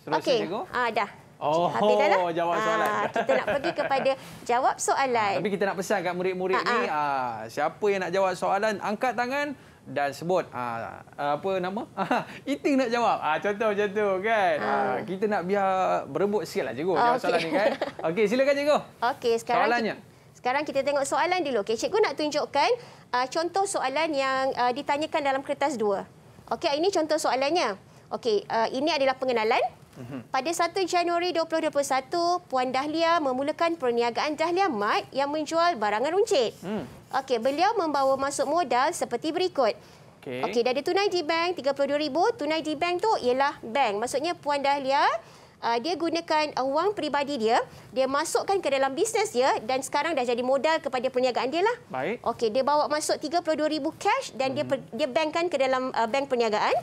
Speaker 1: Seterusnya okay. cikgu.
Speaker 2: Ha, dah. Oh, lah. jawab soalan. Aa, kita nak pergi kepada jawab soalan. Aa, tapi
Speaker 1: kita nak pesan kat murid-murid ni, aa, siapa yang nak jawab soalan, angkat tangan dan sebut ha, apa nama Iting nak jawab ha, contoh macam tu kan ha. Ha, kita nak biar berebut sikit lah cikgu oh, jawab okay. soalan ni kan Okey, silakan cikgu
Speaker 2: Okey, sekarang soalannya kita, sekarang kita tengok soalan dulu okay, cikgu nak tunjukkan uh, contoh soalan yang uh, ditanyakan dalam kertas 2 Okey, ini contoh soalannya Okey, uh, ini adalah pengenalan Mhm. Pada 1 Januari 2021, Puan Dahlia memulakan perniagaan Dahlia Mart yang menjual barangan runcit. Hmm. Okey, beliau membawa masuk modal seperti berikut. Okey. Okey, dah ada tunai di bank 32,000. Tunai di bank tu ialah bank. Maksudnya Puan Dahlia uh, dia gunakan uh, wang peribadi dia, dia masukkan ke dalam bisnes dia dan sekarang dah jadi modal kepada perniagaan dia lah. Baik. Okey, dia bawa masuk 32,000 cash dan hmm. dia dia bankkan ke dalam uh, bank perniagaan.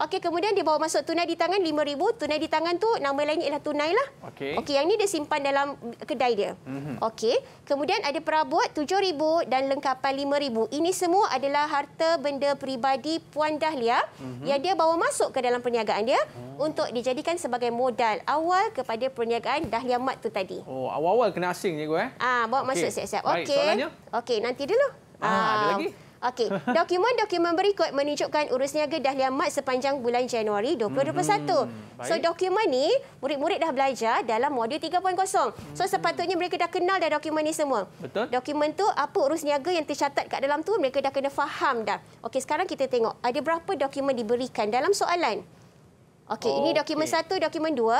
Speaker 2: Okey, kemudian dia bawa masuk tunai di tangan RM5,000. Tunai di tangan tu nama lainnya ialah tunai lah. Okey. Okey, yang ni dia simpan dalam kedai dia. Mm -hmm. Okey. Kemudian ada perabot RM7,000 dan lengkapan RM5,000. Ini semua adalah harta benda peribadi Puan Dahlia mm -hmm. yang dia bawa masuk ke dalam perniagaan dia oh. untuk dijadikan sebagai modal awal kepada perniagaan Dahlia Mat tu tadi.
Speaker 1: Oh, awal-awal kena asing je, Gua. Eh?
Speaker 2: Ah, bawa okay. masuk siap-siap. Okey. Okey, nanti dulu. Ah, ah, ada lagi? Okey, dokumen-dokumen berikut menunjukkan urus niaga Dahlia Mat sepanjang bulan Januari 2021. Mm-hmm. So dokumen ni murid-murid dah belajar dalam modul 3.0. So hmm. sepatutnya mereka dah kenal dah dokumen ni semua. Betul. Dokumen tu apa urus niaga yang tercatat kat dalam tu mereka dah kena faham dah. Okey, sekarang kita tengok ada berapa dokumen diberikan dalam soalan. Okey, oh, ini dokumen okay. satu, dokumen dua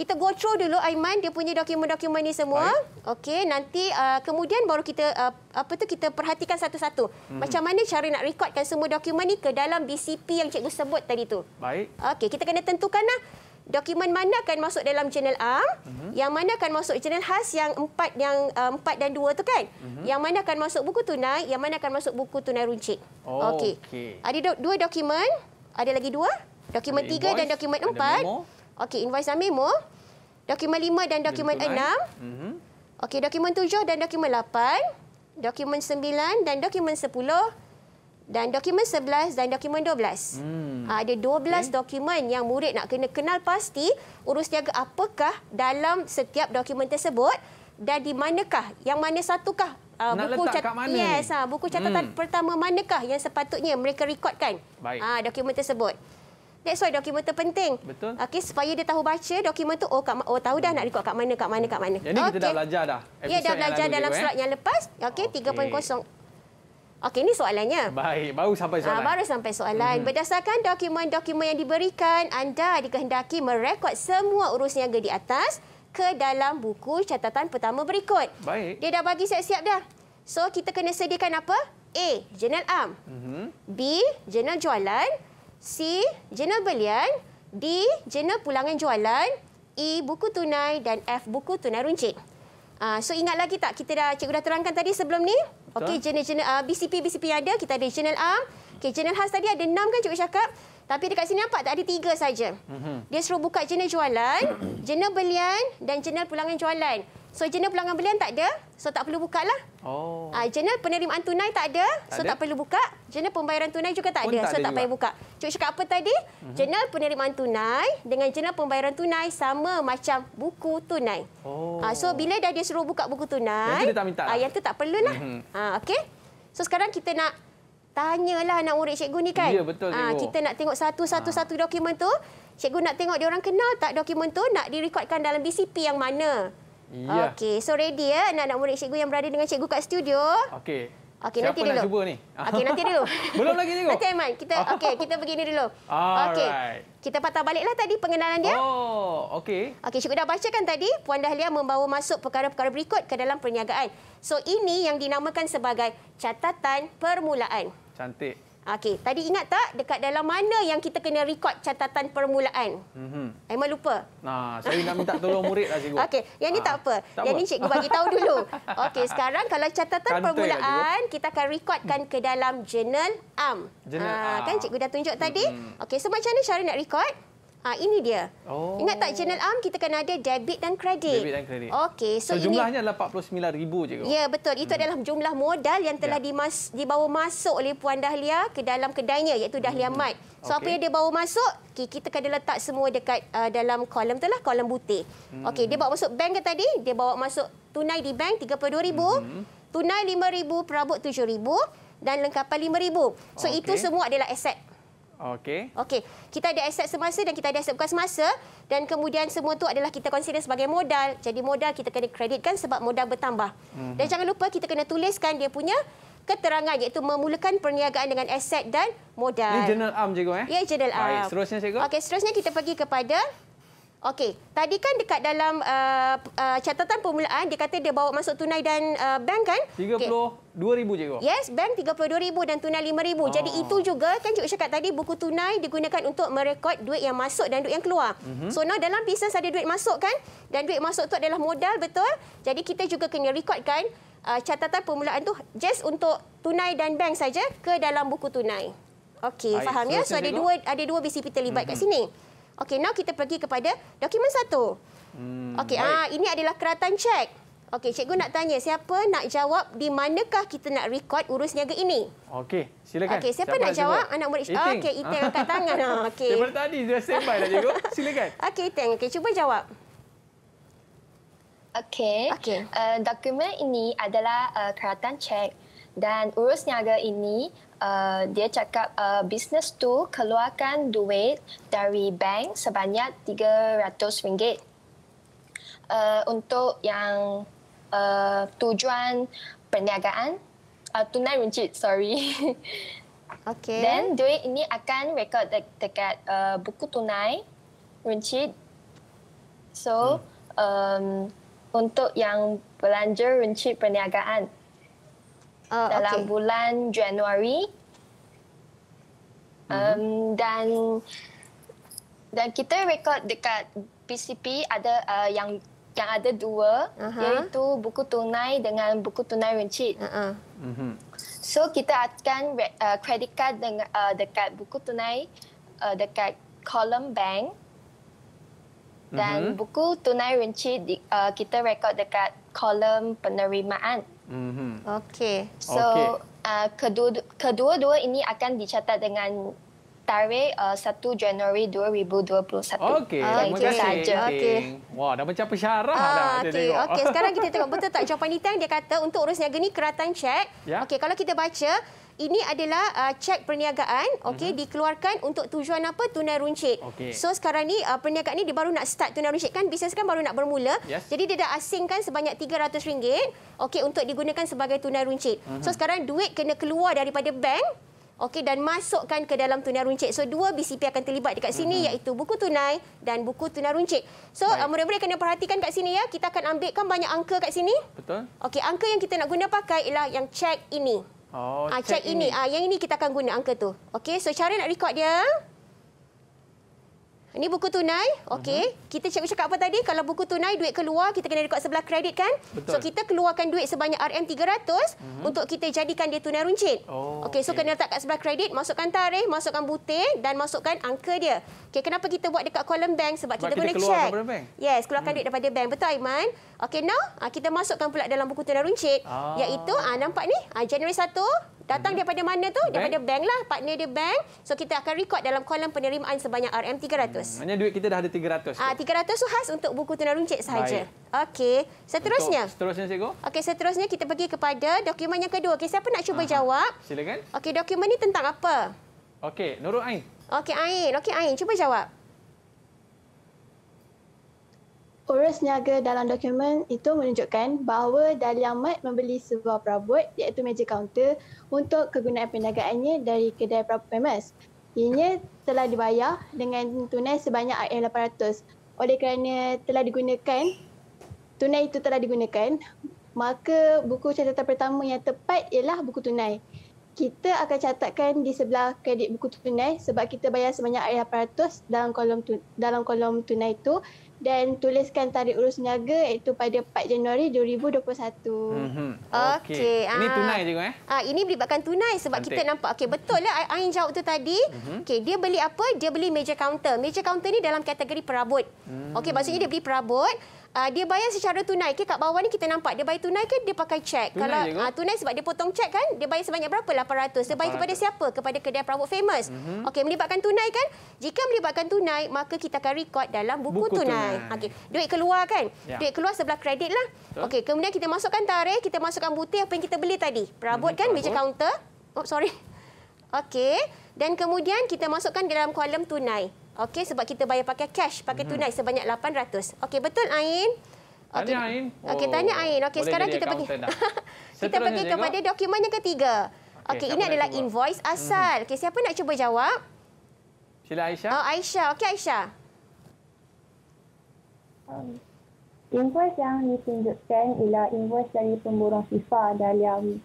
Speaker 2: kita go through dulu Aiman dia punya dokumen-dokumen ni semua. Okey, nanti uh, kemudian baru kita uh, apa tu kita perhatikan satu-satu. Hmm. Macam mana cara nak recordkan semua dokumen ni ke dalam BCP yang cikgu sebut tadi tu. Baik. Okey, kita kena tentukanlah dokumen mana akan masuk dalam channel A, hmm. yang mana akan masuk channel khas yang empat yang uh, empat dan dua tu kan? Hmm. Yang mana akan masuk buku tunai, yang mana akan masuk buku tunai runcit. Oh, Okey. Okay. Ada do dua dokumen, ada lagi dua? Dokumen tiga dan dokumen empat. memo. Okey, invoice dan memo. Dokumen 5 dan dokumen 6. Mm-hmm. Okey, dokumen 7 dan dokumen 8. Dokumen 9 dan dokumen 10. Dan dokumen 11 dan dokumen 12. Hmm. Ha, ada 12 okay. dokumen yang murid nak kena kenal pasti urus niaga apakah dalam setiap dokumen tersebut dan di manakah, yang mana satukah Uh, Nak buku catatan mana? Yes, ha, buku catatan hmm. pertama manakah yang sepatutnya mereka rekodkan? ha, dokumen tersebut. That's why dokumen tu penting. Betul. Okey supaya dia tahu baca dokumen tu oh, kat, oh tahu dah nak record kat mana kat mana kat mana. Jadi okay. kita dah
Speaker 1: belajar dah. Ya dah belajar
Speaker 2: dalam eh. slot yang lepas. Okey okay. 3.0 Okey, ini soalannya. Baik, baru sampai ah, soalan. Ha, baru sampai soalan. Hmm. Berdasarkan dokumen-dokumen yang diberikan, anda dikehendaki merekod semua urus niaga di atas ke dalam buku catatan pertama berikut. Baik. Dia dah bagi siap-siap dah. So, kita kena sediakan apa? A, jurnal am. Hmm. B, jurnal jualan. C. Jurnal belian. D. Jurnal pulangan jualan. E. Buku tunai. Dan F. Buku tunai runcit. Uh, so ingat lagi tak kita dah cikgu dah terangkan tadi sebelum ni? Okey, jurnal-jurnal uh, ah, BCP BCP ada, kita ada jurnal A, Okey, jurnal khas tadi ada enam kan cikgu cakap? Tapi dekat sini nampak tak ada tiga saja. Mhm. Dia suruh buka jurnal jualan, jurnal belian dan jurnal pulangan jualan. So jurnal pulangan belian tak ada, so tak perlu buka lah. Oh. Ah, jurnal penerimaan tunai tak ada, tak so ada. tak perlu buka. Jurnal pembayaran tunai juga tak Pun ada, tak so ada tak payah buka. Cuk cakap apa tadi? Jurnal uh -huh. penerimaan tunai dengan jurnal pembayaran tunai sama macam buku tunai. Oh. Aa, ah, so bila dah dia suruh buka buku tunai, yang tu, tak, minta lah. aa, ah, yang tu tak perlulah. Uh mhm. -huh. Okey? So sekarang kita nak tanya lah anak murid cikgu ni kan. Ya, betul cikgu. Aa, kita nak tengok satu-satu-satu dokumen tu. Cikgu nak tengok dia orang kenal tak dokumen tu, nak direkodkan dalam BCP yang mana. Ya. Okey, so ready ya anak-anak murid cikgu yang berada dengan cikgu kat studio?
Speaker 1: Okey. Okey, nanti dulu. Siapa nak cuba ni? Okey, nanti dulu. Belum lagi cikgu.
Speaker 2: Nanti Aiman, kita okey, kita begini dulu. Okey. Kita patah baliklah tadi pengenalan dia.
Speaker 1: Oh, okey.
Speaker 2: Okey, cikgu dah bacakan tadi Puan Dahlia membawa masuk perkara-perkara berikut ke dalam perniagaan. So ini yang dinamakan sebagai catatan permulaan. Cantik. Okey, tadi ingat tak dekat dalam mana yang kita kena record catatan permulaan? Mhm. Mm lupa.
Speaker 1: Nah, saya nak minta tolong muridlah cikgu. Okey,
Speaker 2: yang ni tak ah, apa. Tak yang apa. ni cikgu bagi tahu dulu. Okey, sekarang kalau catatan Kanta ya, permulaan ya, kita akan recordkan ke dalam jurnal am. Jurnal am. Ah, kan cikgu dah tunjuk tadi? Mm -hmm. Okey, so macam mana cara nak rekod? Ha, ini dia.
Speaker 1: Oh. Ingat tak
Speaker 2: channel am kita kena ada debit dan kredit. Debit dan kredit. Okey, so, so ini jumlahnya
Speaker 1: adalah 49000 je Ya,
Speaker 2: betul. Itu hmm. adalah jumlah modal yang telah ya. dimas, dibawa masuk oleh Puan Dahlia ke dalam kedainya iaitu Dahlia hmm. Mart. So okay. apa yang dia bawa masuk? Okay, kita kena letak semua dekat uh, dalam kolom tu lah, kolom butik. Hmm. Okey, dia bawa masuk bank ke tadi? Dia bawa masuk tunai di bank 32000, hmm. tunai 5000, perabot 7000 dan lengkapan 5000. So okay. itu semua adalah aset Okey. Okey. Kita ada aset semasa dan kita ada aset bukan semasa dan kemudian semua tu adalah kita consider sebagai modal. Jadi modal kita kena kreditkan sebab modal bertambah. Mm -hmm. Dan jangan lupa kita kena tuliskan dia punya keterangan iaitu memulakan perniagaan dengan aset dan modal. Ini general
Speaker 1: arm cikgu eh? Ya, general arm. Baik, seterusnya cikgu. Okey,
Speaker 2: seterusnya kita pergi kepada Okey, tadi kan dekat dalam uh, uh, catatan permulaan dia kata dia bawa masuk tunai dan uh, bank kan? 32000
Speaker 1: okay. cikgu. Yes,
Speaker 2: bank 32000 dan tunai 5000. Oh. Ah. Jadi itu juga kan cikgu cakap tadi buku tunai digunakan untuk merekod duit yang masuk dan duit yang keluar. Mm -hmm. So now dalam bisnes ada duit masuk kan? Dan duit masuk tu adalah modal betul? Jadi kita juga kena rekodkan uh, catatan permulaan tu just untuk tunai dan bank saja ke dalam buku tunai. Okey, faham so, ya? So ada dua ada dua BCP terlibat mm -hmm. kat mhm. sini. Okey, now kita pergi kepada dokumen satu.
Speaker 7: Hmm, Okey, ah
Speaker 2: ini adalah keratan cek. Okey, cikgu nak tanya siapa nak jawab di manakah kita nak record urus niaga ini?
Speaker 1: Okey, silakan. Okey, siapa, siapa nak jawab? Anak ah, murid. Okey, Iteng angkat tangan. Okey. Dari tadi dah sembai dah cikgu. Silakan.
Speaker 3: Okey, Iteng. Okey, cuba jawab. Okey. Okay. Uh, dokumen ini adalah uh, keratan cek dan urus niaga ini Uh, dia cakap uh, bisnes tu keluarkan duit dari bank sebanyak RM300. Uh, untuk yang uh, tujuan perniagaan, uh, tunai runcit, sorry. Okay. Then duit ini akan rekod de- dekat uh, buku tunai runcit. So, hmm. um, untuk yang belanja runcit perniagaan, uh, dalam okay. bulan Januari. Mhm. Um, dan dan kita rekod dekat PCP ada uh, yang yang ada dua uh-huh. iaitu buku tunai dengan buku tunai runcit. Uh-huh. Mhm. Mhm. So kita akan uh, credit card dengan uh, dekat buku tunai uh, dekat kolom bank dan uh-huh. buku tunai runcit uh, kita rekod dekat kolom penerimaan. Mm-hmm. Okay. So okay. Uh, kedua dua ini akan dicatat dengan tarikh uh, 1 Januari 2021. Okey, itu saja. Okey.
Speaker 1: Wah, dah macam pesyarah ah, dah. Okey, okay. sekarang kita
Speaker 3: tengok betul tak jawapan ni Tang dia
Speaker 2: kata untuk urus niaga ni keratan cek. Yeah. Okey, kalau kita baca ini adalah uh, cek perniagaan okey uh-huh. dikeluarkan untuk tujuan apa tunai runcit. Okay. So sekarang ni uh, perniagaan ni dia baru nak start tunai runcit kan bisnes kan baru nak bermula. Yes. Jadi dia dah asingkan sebanyak RM300 okey untuk digunakan sebagai tunai runcit. Uh-huh. So sekarang duit kena keluar daripada bank okey dan masukkan ke dalam tunai runcit. So dua BCP akan terlibat dekat sini uh-huh. iaitu buku tunai dan buku tunai runcit. So uh, murid-murid kena perhatikan kat sini ya. Kita akan ambilkan banyak angka kat sini. Betul. Okey angka yang kita nak guna pakai ialah yang cek ini.
Speaker 1: Oh, ah, check, check ini. ini. Ah,
Speaker 2: yang ini kita akan guna angka tu. Okey, so cara nak record dia. Ini buku tunai. Okey. Uh-huh. Kita cakap-cakap apa tadi? Kalau buku tunai, duit keluar, kita kena dekat sebelah kredit kan? Betul. So, kita keluarkan duit sebanyak RM300 uh-huh. Mhm. untuk kita jadikan dia tunai runcit. Oh, Okey. So, kena letak kat sebelah kredit. Masukkan tarikh, masukkan butir dan masukkan angka dia. Okey. Kenapa kita buat dekat kolom bank? Sebab, Sebab kita, kita guna keluar check. bank? Yes. Keluarkan hmm. duit daripada bank. Betul, Aiman? Okey, now ah, kita masukkan pula dalam buku tunai runcit. Ah. Iaitu, ah, nampak ni? Ah, January 1, Datang hmm. daripada mana tu? Bank. Daripada bank lah. Partner dia bank. So kita akan rekod dalam kolam penerimaan sebanyak RM300. Hmm. Maksudnya
Speaker 1: duit kita dah ada RM300. Ah,
Speaker 2: RM300 tu khas untuk buku tunai runcit sahaja. Okey. Seterusnya. Untuk seterusnya cikgu. Okey, seterusnya kita pergi kepada dokumen yang kedua. Okey, siapa nak cuba Aha. jawab? Silakan. Okey, dokumen ni tentang apa?
Speaker 1: Okey, Nurul Ain.
Speaker 2: Okey, Ain. Okey, Ain. Cuba jawab.
Speaker 5: Poros niaga dalam dokumen itu menunjukkan bahawa Dahlia Mat membeli sebuah perabot iaitu meja kaunter untuk kegunaan perniagaannya dari kedai perabot famous. Ianya telah dibayar dengan tunai sebanyak RM800. Oleh kerana telah digunakan, tunai itu telah digunakan, maka buku catatan pertama yang tepat ialah buku tunai. Kita akan catatkan di sebelah kredit buku tunai sebab kita bayar sebanyak RM800 dalam kolom dalam kolom tunai itu dan tuliskan tarikh urus niaga iaitu pada 4 Januari 2021. Mm -hmm. Okey.
Speaker 1: Okay. Ini ah. tunai juga. kan?
Speaker 2: Ah, ini melibatkan tunai sebab
Speaker 1: Cantik. kita
Speaker 4: nampak.
Speaker 2: Okey, betul lah Ain jawab tu tadi. Mm -hmm. Okey, dia beli apa? Dia beli meja kaunter. Meja kaunter ni dalam kategori perabot. Mm -hmm. Okey, maksudnya dia beli perabot uh, dia bayar secara tunai. Okay, kat bawah ni kita nampak dia bayar tunai ke dia pakai cek. Tunai Kalau uh, tunai sebab dia potong cek kan, dia bayar sebanyak berapa? 800. Dia bayar 800. kepada siapa? Kepada kedai perawat famous. Mm -hmm. Okey, melibatkan tunai kan? Jika melibatkan tunai, maka kita akan rekod dalam buku, buku tunai. tunai. Okey, duit keluar kan? Ya. Duit keluar sebelah kredit lah. Okey, kemudian kita masukkan tarikh, kita masukkan butir apa yang kita beli tadi. Perabot mm -hmm. kan, meja counter. Oh, sorry. Okey, dan kemudian kita masukkan dalam kolom tunai. Okey sebab kita bayar pakai cash, pakai mhm. tunai hmm. sebanyak 800. Okey betul Ain? Tanya Okey. Okey tanya oh, Ain. Okey sekarang kita pergi.
Speaker 1: kita pergi kepada tengok.
Speaker 2: dokumen yang ketiga. Okey okay, ini adalah tengok. invoice hmm. asal. Okey siapa nak cuba jawab?
Speaker 1: Sila
Speaker 7: Aisyah. Oh
Speaker 2: Aisyah. Okey Aisyah.
Speaker 7: Um, invoice yang ditunjukkan ialah invoice dari pemborong FIFA dalam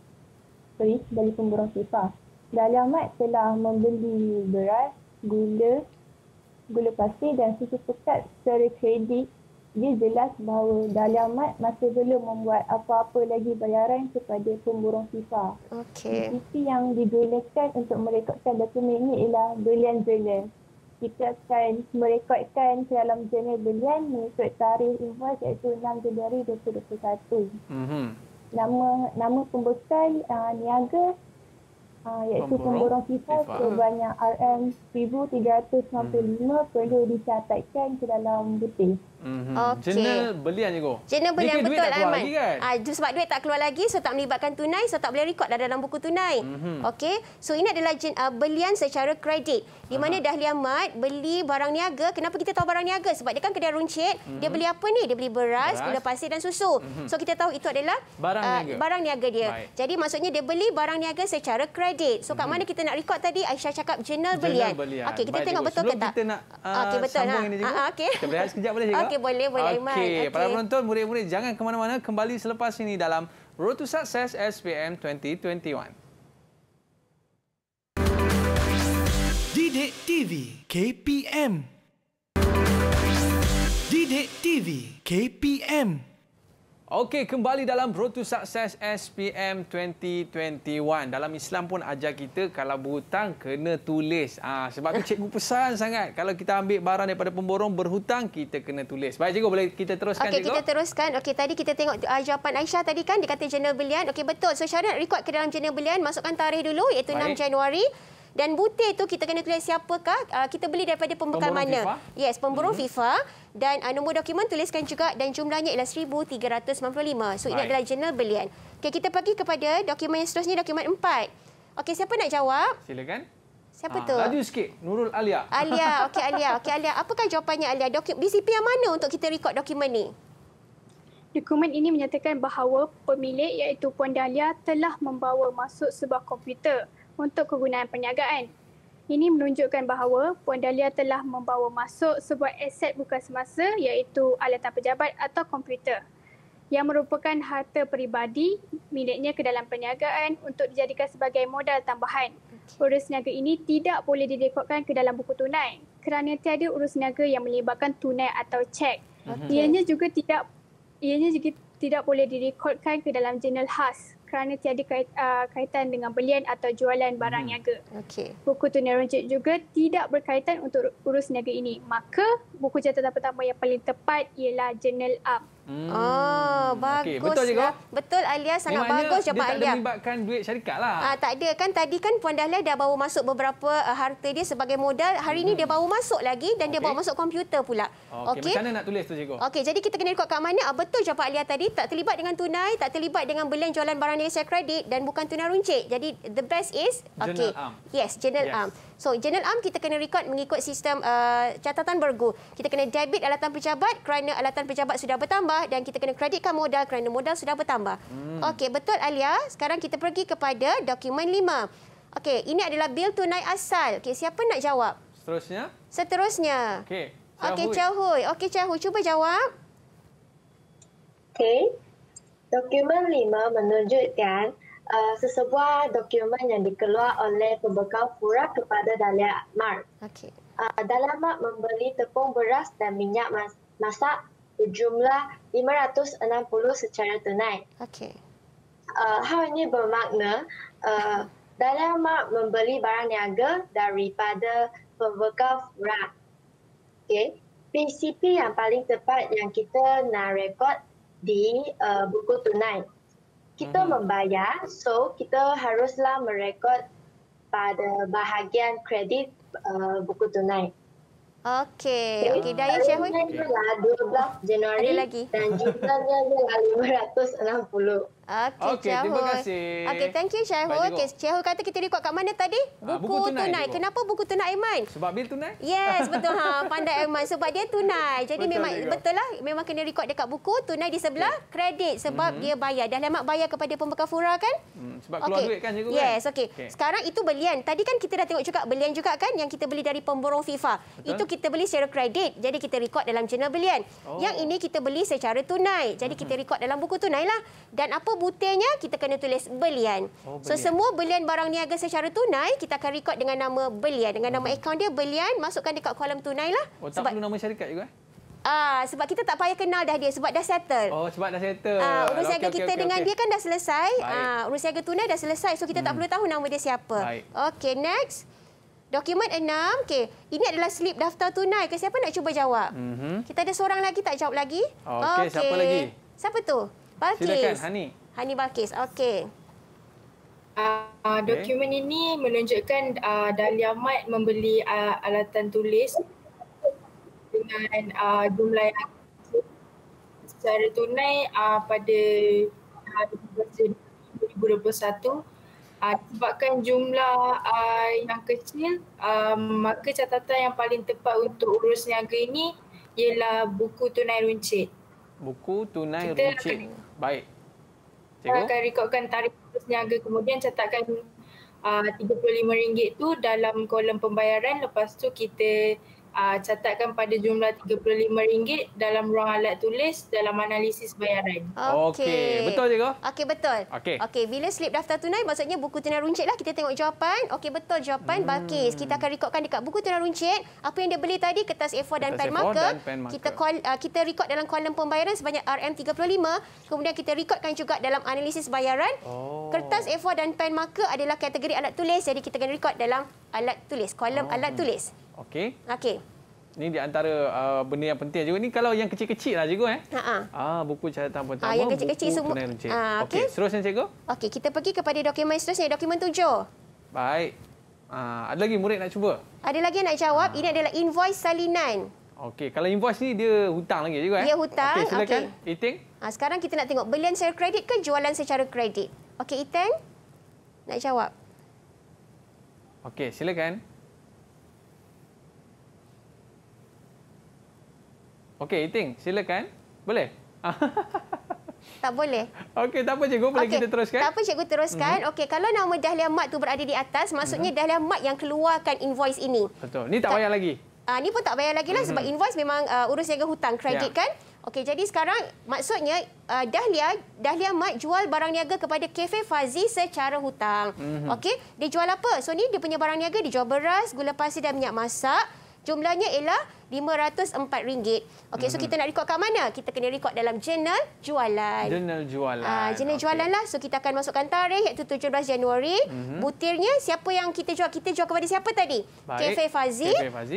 Speaker 7: sorry dari pemborong FIFA. Dalam mat telah membeli beras, gula, gula pasir dan susu pekat secara kredit dia jelas bahawa dalamat masih belum membuat apa-apa lagi bayaran kepada pemburu FIFA. Okay. Isi yang digunakan untuk merekodkan dokumen ini ialah belian jurnal. Kita akan merekodkan ke dalam jurnal belian mengikut tarikh invoice iaitu 6 Januari 2021. Mm -hmm. Nama nama pembekal uh, niaga Ha, iaitu pemborong sifar sebanyak RM1,395 perlu dicatatkan ke dalam butir.
Speaker 1: Mm-hmm. Okay. Jenal belian je go. Channel belian Dia betul Aiman. Kan? Uh,
Speaker 7: sebab duit tak keluar lagi,
Speaker 2: so tak melibatkan tunai, so tak boleh rekod dah dalam buku tunai. Mm -hmm. Okey. So ini adalah jen, uh, belian secara kredit. Di mana dah liamat beli barang niaga. Kenapa kita tahu barang niaga? Sebab dia kan kedai runcit. Mm -hmm. Dia mm-hmm. beli apa ni? Dia beli beras, beras. gula pasir dan susu. Mm -hmm. So kita tahu itu adalah barang uh, niaga. Barang niaga dia. Baik. Jadi maksudnya dia beli barang niaga secara kredit. So mm -hmm. kat mm-hmm. mana kita nak rekod tadi? Aisyah cakap jurnal belian. belian. Okey, kita Baik, tengok betul ke tak? Kita okay, betul, ha. sambung ha? ini okay. Kita berehat sekejap boleh juga. Okey, boleh, boleh, okay. Iman. Okey, para penonton,
Speaker 1: murid-murid, jangan ke mana-mana. Kembali selepas ini dalam Road to Success SPM 2021. Didik TV KPM Didik TV KPM Okey, kembali dalam Road to Success SPM 2021. Dalam Islam pun ajar kita kalau berhutang kena tulis. ha, sebab tu cikgu pesan sangat kalau kita ambil barang daripada pemborong berhutang kita kena tulis. Baik cikgu boleh kita teruskan okay, Okey, kita
Speaker 2: teruskan. Okey, tadi kita tengok uh, jawapan Aisyah tadi kan dia kata jurnal belian. Okey, betul. So syarat rekod ke dalam jurnal belian masukkan tarikh dulu iaitu Baik. 6 Januari. Dan butir itu kita kena tulis siapakah? Uh, kita beli daripada pembekal pemburung mana? FIFA. Yes, pemburu hmm. FIFA dan uh, nombor dokumen tuliskan juga dan jumlahnya ialah 1395. So Baik. ini adalah jurnal belian. Okay, kita pergi kepada dokumen yang seterusnya dokumen 4. Okay, siapa nak jawab? Silakan. Siapa ha, tu? Laju
Speaker 1: sikit. Nurul Alia. Alia,
Speaker 2: okey Alia. Okey Alia, apakah jawapannya Alia? Dokumen BCP yang mana untuk kita rekod dokumen ini? Dokumen ini menyatakan bahawa pemilik iaitu
Speaker 5: Puan Dahlia telah membawa masuk sebuah komputer untuk kegunaan perniagaan. Ini menunjukkan bahawa Puan Dahlia telah membawa masuk sebuah aset bukan semasa iaitu alatan pejabat atau komputer yang merupakan harta peribadi miliknya ke dalam perniagaan untuk dijadikan sebagai modal tambahan. Urus niaga ini tidak boleh direkodkan ke dalam buku tunai kerana tiada urus niaga yang melibatkan tunai atau cek. Ianya juga tidak ianya juga tidak boleh direkodkan ke dalam jurnal khas kerana tiada kait, uh, kaitan dengan belian atau jualan barang hmm. niaga. Okay. Buku Tunai Runcit juga tidak berkaitan untuk urus niaga ini. Maka buku catatan pertama yang paling
Speaker 2: tepat ialah Journal Up. Hmm. Oh,
Speaker 1: bagus. Okay, betul, ya.
Speaker 2: betul Alia,
Speaker 1: sangat Memangnya bagus jawapan Alia. dia tak ada duit syarikat lah. Ah,
Speaker 2: tak ada. Kan tadi kan Puan Dahlia dah bawa masuk beberapa uh, harta dia sebagai modal. Hari hmm. ini dia bawa masuk lagi dan okay. dia bawa masuk komputer pula. Okey, okay. macam mana nak
Speaker 1: tulis tu cikgu? Okey,
Speaker 2: jadi kita kena rekod kat mana? Ah, betul jawapan Alia tadi. Tak terlibat dengan tunai, tak terlibat dengan belian jualan barang negara secara kredit dan bukan tunai runcit. Jadi the best is... Okay. Arm. Yes, General yes. Arm. So, General Arm kita kena rekod mengikut sistem uh, catatan bergu. Kita kena debit alatan pejabat kerana alatan pejabat sudah bertambah bertambah dan kita kena kreditkan modal kerana modal sudah bertambah. Hmm. Okey, betul Alia. Sekarang kita pergi kepada dokumen lima. Okey, ini adalah bil tunai asal. Okey, siapa nak jawab? Seterusnya? Seterusnya.
Speaker 1: Okey. Okey,
Speaker 2: Chahui. Okey, Chahui,
Speaker 6: cuba jawab. Okey. Dokumen lima menunjukkan uh, sesebuah dokumen yang dikeluarkan oleh pembekal pura kepada Dahlia Mark. Okey. Uh, dalam Mark membeli tepung beras dan minyak masak berjumlah 560 secara tunai. Okay. Uh, hal ini bermakna uh, dalam mak membeli barang niaga daripada pemberka fura. Okay. PCP yang paling tepat yang kita nak rekod di uh, buku tunai. Kita hmm membayar, so kita haruslah merekod pada bahagian kredit uh, buku tunai. Okey. Okey, Dayan Syahwi. Okay. 12 Januari dan jumlahnya 560. Okey,
Speaker 2: okay, terima kasih. Okey, thank you Syaihul. Okey, Syaihul kata kita record kat mana tadi? Ah, buku, buku tunai. tunai. Kenapa buku tunai Aiman? Sebab
Speaker 1: bil tunai? Yes,
Speaker 2: betul ha. Pandai Aiman sebab dia tunai. Jadi betul memang juga. betul lah. Memang kena record dekat buku tunai di sebelah okay. kredit sebab mm-hmm. dia bayar. Dah lama bayar kepada pembekal fura kan?
Speaker 1: Hmm, sebab keluar okay. duit kan juga yes, kan? Yes, okey. Okay.
Speaker 2: Sekarang itu belian. Tadi kan kita dah tengok juga belian juga kan yang kita beli dari pemborong FIFA. Betul? Itu kita beli secara kredit. Jadi kita record dalam jurnal belian. Oh. Yang ini kita beli secara tunai. Jadi mm-hmm. kita hmm. record dalam buku tunai lah. Dan apa butirnya kita kena tulis belian. Oh, belian. So semua belian barang niaga secara tunai kita akan rekod dengan nama belian dengan nama hmm. akaun dia belian masukkan dekat kolom tunailah.
Speaker 1: Oh, tak sebab, perlu nama syarikat juga eh?
Speaker 2: Ah sebab kita tak payah kenal dah dia sebab dah settle. Oh
Speaker 1: sebab dah settle. Ah uh, urusan okay, okay, kita okay, dengan okay. dia kan
Speaker 2: dah selesai. Ah uh, urusan tunai dah selesai so kita hmm. tak perlu tahu nama dia siapa. Okay, next. Dokumen 6. Okey. Ini adalah slip daftar tunai. Ke siapa nak cuba jawab? Mm -hmm. Kita ada seorang lagi tak jawab lagi? Okey, okay. siapa lagi? Siapa tu? Balkis. Silakan, Hani. Hani Balkis.
Speaker 4: Okey. Uh, dokumen okay. ini menunjukkan uh, ah, Dahlia Mat membeli uh, alatan tulis dengan uh, jumlah yang secara tunai uh, pada uh, 2021 uh, disebabkan jumlah uh, yang kecil uh, maka catatan yang paling tepat untuk urus niaga ini ialah buku tunai runcit.
Speaker 1: Buku tunai Kita runcit. Baik. Cikgu? akan
Speaker 4: rekodkan tarif peniaga kemudian catatkan RM35 uh, tu dalam kolom pembayaran lepas tu kita uh, catatkan pada jumlah RM35 dalam ruang alat tulis dalam analisis bayaran. Okey.
Speaker 2: Okay. Betul
Speaker 4: juga? Okey, betul.
Speaker 2: Okey. Okay, bila slip daftar tunai, maksudnya buku tunai runcit lah, Kita tengok jawapan. Okey, betul jawapan. Hmm. Balkis. Kita akan rekodkan dekat buku tunai runcit. Apa yang dia beli tadi? Kertas A4 dan, dan pen marker. Kita, call, uh, kita rekod dalam kolom pembayaran sebanyak RM35. Kemudian kita rekodkan juga dalam analisis bayaran. Oh. Kertas A4 dan pen marker adalah kategori alat tulis. Jadi kita akan rekod dalam alat tulis. Kolom oh. alat tulis. Okey. Okey.
Speaker 1: Ini di antara uh, benda yang penting juga. Ini kalau yang kecil-kecil lah cikgu eh. Ha -ha. Ah, buku catatan pertama, ah, yang kecil -kecil semua... penerja. Ah, Okey, okay. seterusnya cikgu.
Speaker 2: Okey, kita pergi kepada dokumen seterusnya, dokumen tujuh.
Speaker 1: Baik. Ah, ada lagi murid nak cuba?
Speaker 2: Ada lagi yang nak jawab. Ah. Ini adalah invoice salinan.
Speaker 1: Okey, kalau invoice ni dia hutang lagi cikgu eh. Dia hutang. Okey, silakan. Okay. Iting.
Speaker 2: Ah, sekarang kita nak tengok belian secara kredit ke jualan secara kredit. Okey, Iting. Nak jawab.
Speaker 1: Okey, silakan. Okey, Iting, silakan. Boleh? Tak boleh. Okey, tak apa cikgu. Boleh okay. kita teruskan? Tak
Speaker 2: apa cikgu teruskan. Mm -hmm. Okey, kalau nama Dahlia Mat tu berada di atas, maksudnya mm -hmm. Dahlia Mat yang keluarkan invoice ini. Betul. ni tak bayar lagi? Uh, ah, ini pun tak bayar lagi lah mm -hmm. sebab invoice memang uh, urus jaga hutang, kredit ya. kan? Okey, jadi sekarang maksudnya uh, Dahlia Dahlia Mat jual barang niaga kepada Cafe Fazi secara hutang. Mm -hmm. Okey, dia jual apa? So, ni dia punya barang niaga, dia jual beras, gula pasir dan minyak masak. Jumlahnya ialah RM504. Okey, mm -hmm. so mhm. kita nak rekod kat mana? Kita kena rekod dalam jurnal jualan. Jurnal
Speaker 1: jualan. Ah, jurnal okay.
Speaker 2: jualan lah. So kita akan masukkan tarikh iaitu 17 Januari. Mm -hmm. Butirnya siapa yang kita jual? Kita jual kepada siapa tadi?
Speaker 1: Kafe Fazi.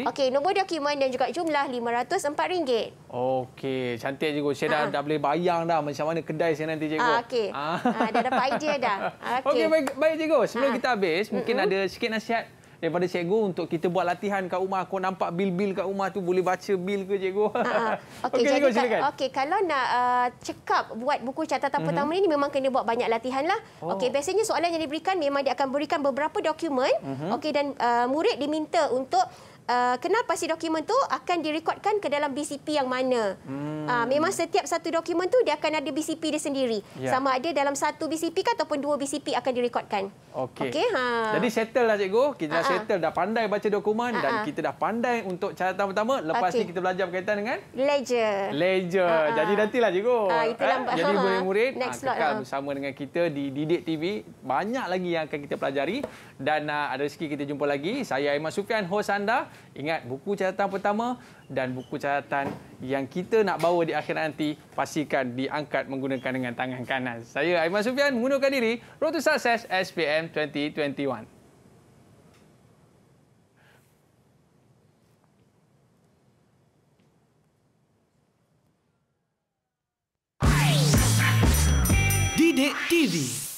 Speaker 1: Okey,
Speaker 2: nombor dokumen dan juga jumlah RM504.
Speaker 1: Okey, cantik cikgu. Saya dah, ah. dah boleh bayang dah macam mana kedai saya nanti cikgu. Ah, okey.
Speaker 2: Ah. ah, dah dapat idea dah. Okey, okay, baik,
Speaker 1: baik cikgu. Sebelum Aa. kita habis, mungkin mm -mm. ada sikit nasihat daripada cikgu untuk kita buat latihan kat rumah. Kau nampak bil-bil kat rumah tu boleh baca bil ke cikgu? Uh, Okey, okay, cikgu silakan.
Speaker 2: Okey, kalau nak uh, cekap buat buku catatan uh mhm. -huh. pertama ni memang kena buat banyak latihan lah. Oh. Okey, biasanya soalan yang diberikan memang dia akan berikan beberapa dokumen. Uh mhm. -huh. Okey, dan uh, murid diminta untuk uh, kenal pasti dokumen tu akan direkodkan ke dalam BCP yang mana. Hmm. Uh, memang setiap satu dokumen tu dia akan ada BCP dia sendiri. Ya. Sama ada dalam satu BCP kah, ataupun dua BCP akan direkodkan.
Speaker 1: Okey. Okay, ha. Jadi settle lah cikgu. Kita dah ha, ha. settle, dah pandai baca dokumen uh -huh. dan ha, kita dah pandai untuk catatan pertama. Lepas okay. ni kita belajar berkaitan dengan?
Speaker 2: Ledger.
Speaker 1: Ledger. Uh -huh. Jadi nantilah cikgu. Uh, itu Jadi murid-murid uh, kekal slot, bersama dengan kita di Didik TV. Banyak lagi yang akan kita pelajari. Dan ada rezeki kita jumpa lagi. Saya Aiman Sufian, host anda. Ingat buku catatan pertama dan buku catatan yang kita nak bawa di akhir nanti pastikan diangkat menggunakan dengan tangan kanan. Saya Aiman Sufian mengundurkan diri. Road to Success SPM 2021.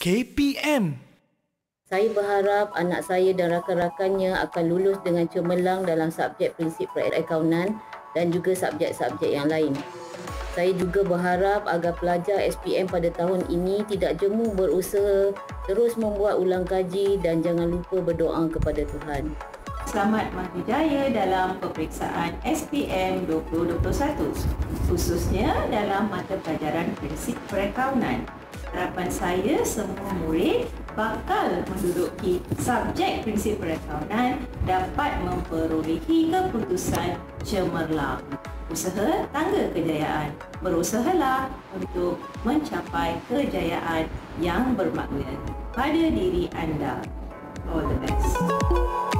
Speaker 1: KPM
Speaker 2: saya berharap anak saya dan rakan-rakannya akan lulus dengan cemerlang dalam subjek prinsip perakaunan dan juga subjek-subjek yang lain. Saya juga berharap agar pelajar SPM pada tahun ini tidak jemu berusaha terus membuat ulang kaji dan jangan lupa berdoa kepada Tuhan.
Speaker 7: Selamat maju jaya dalam peperiksaan SPM 2021 khususnya dalam mata pelajaran prinsip perakaunan. Harapan saya semua murid bakal menduduki subjek prinsip perakaunan dapat memperolehi keputusan cemerlang. Usaha tangga kejayaan. Berusahalah untuk mencapai kejayaan yang bermakna pada diri anda. All the best.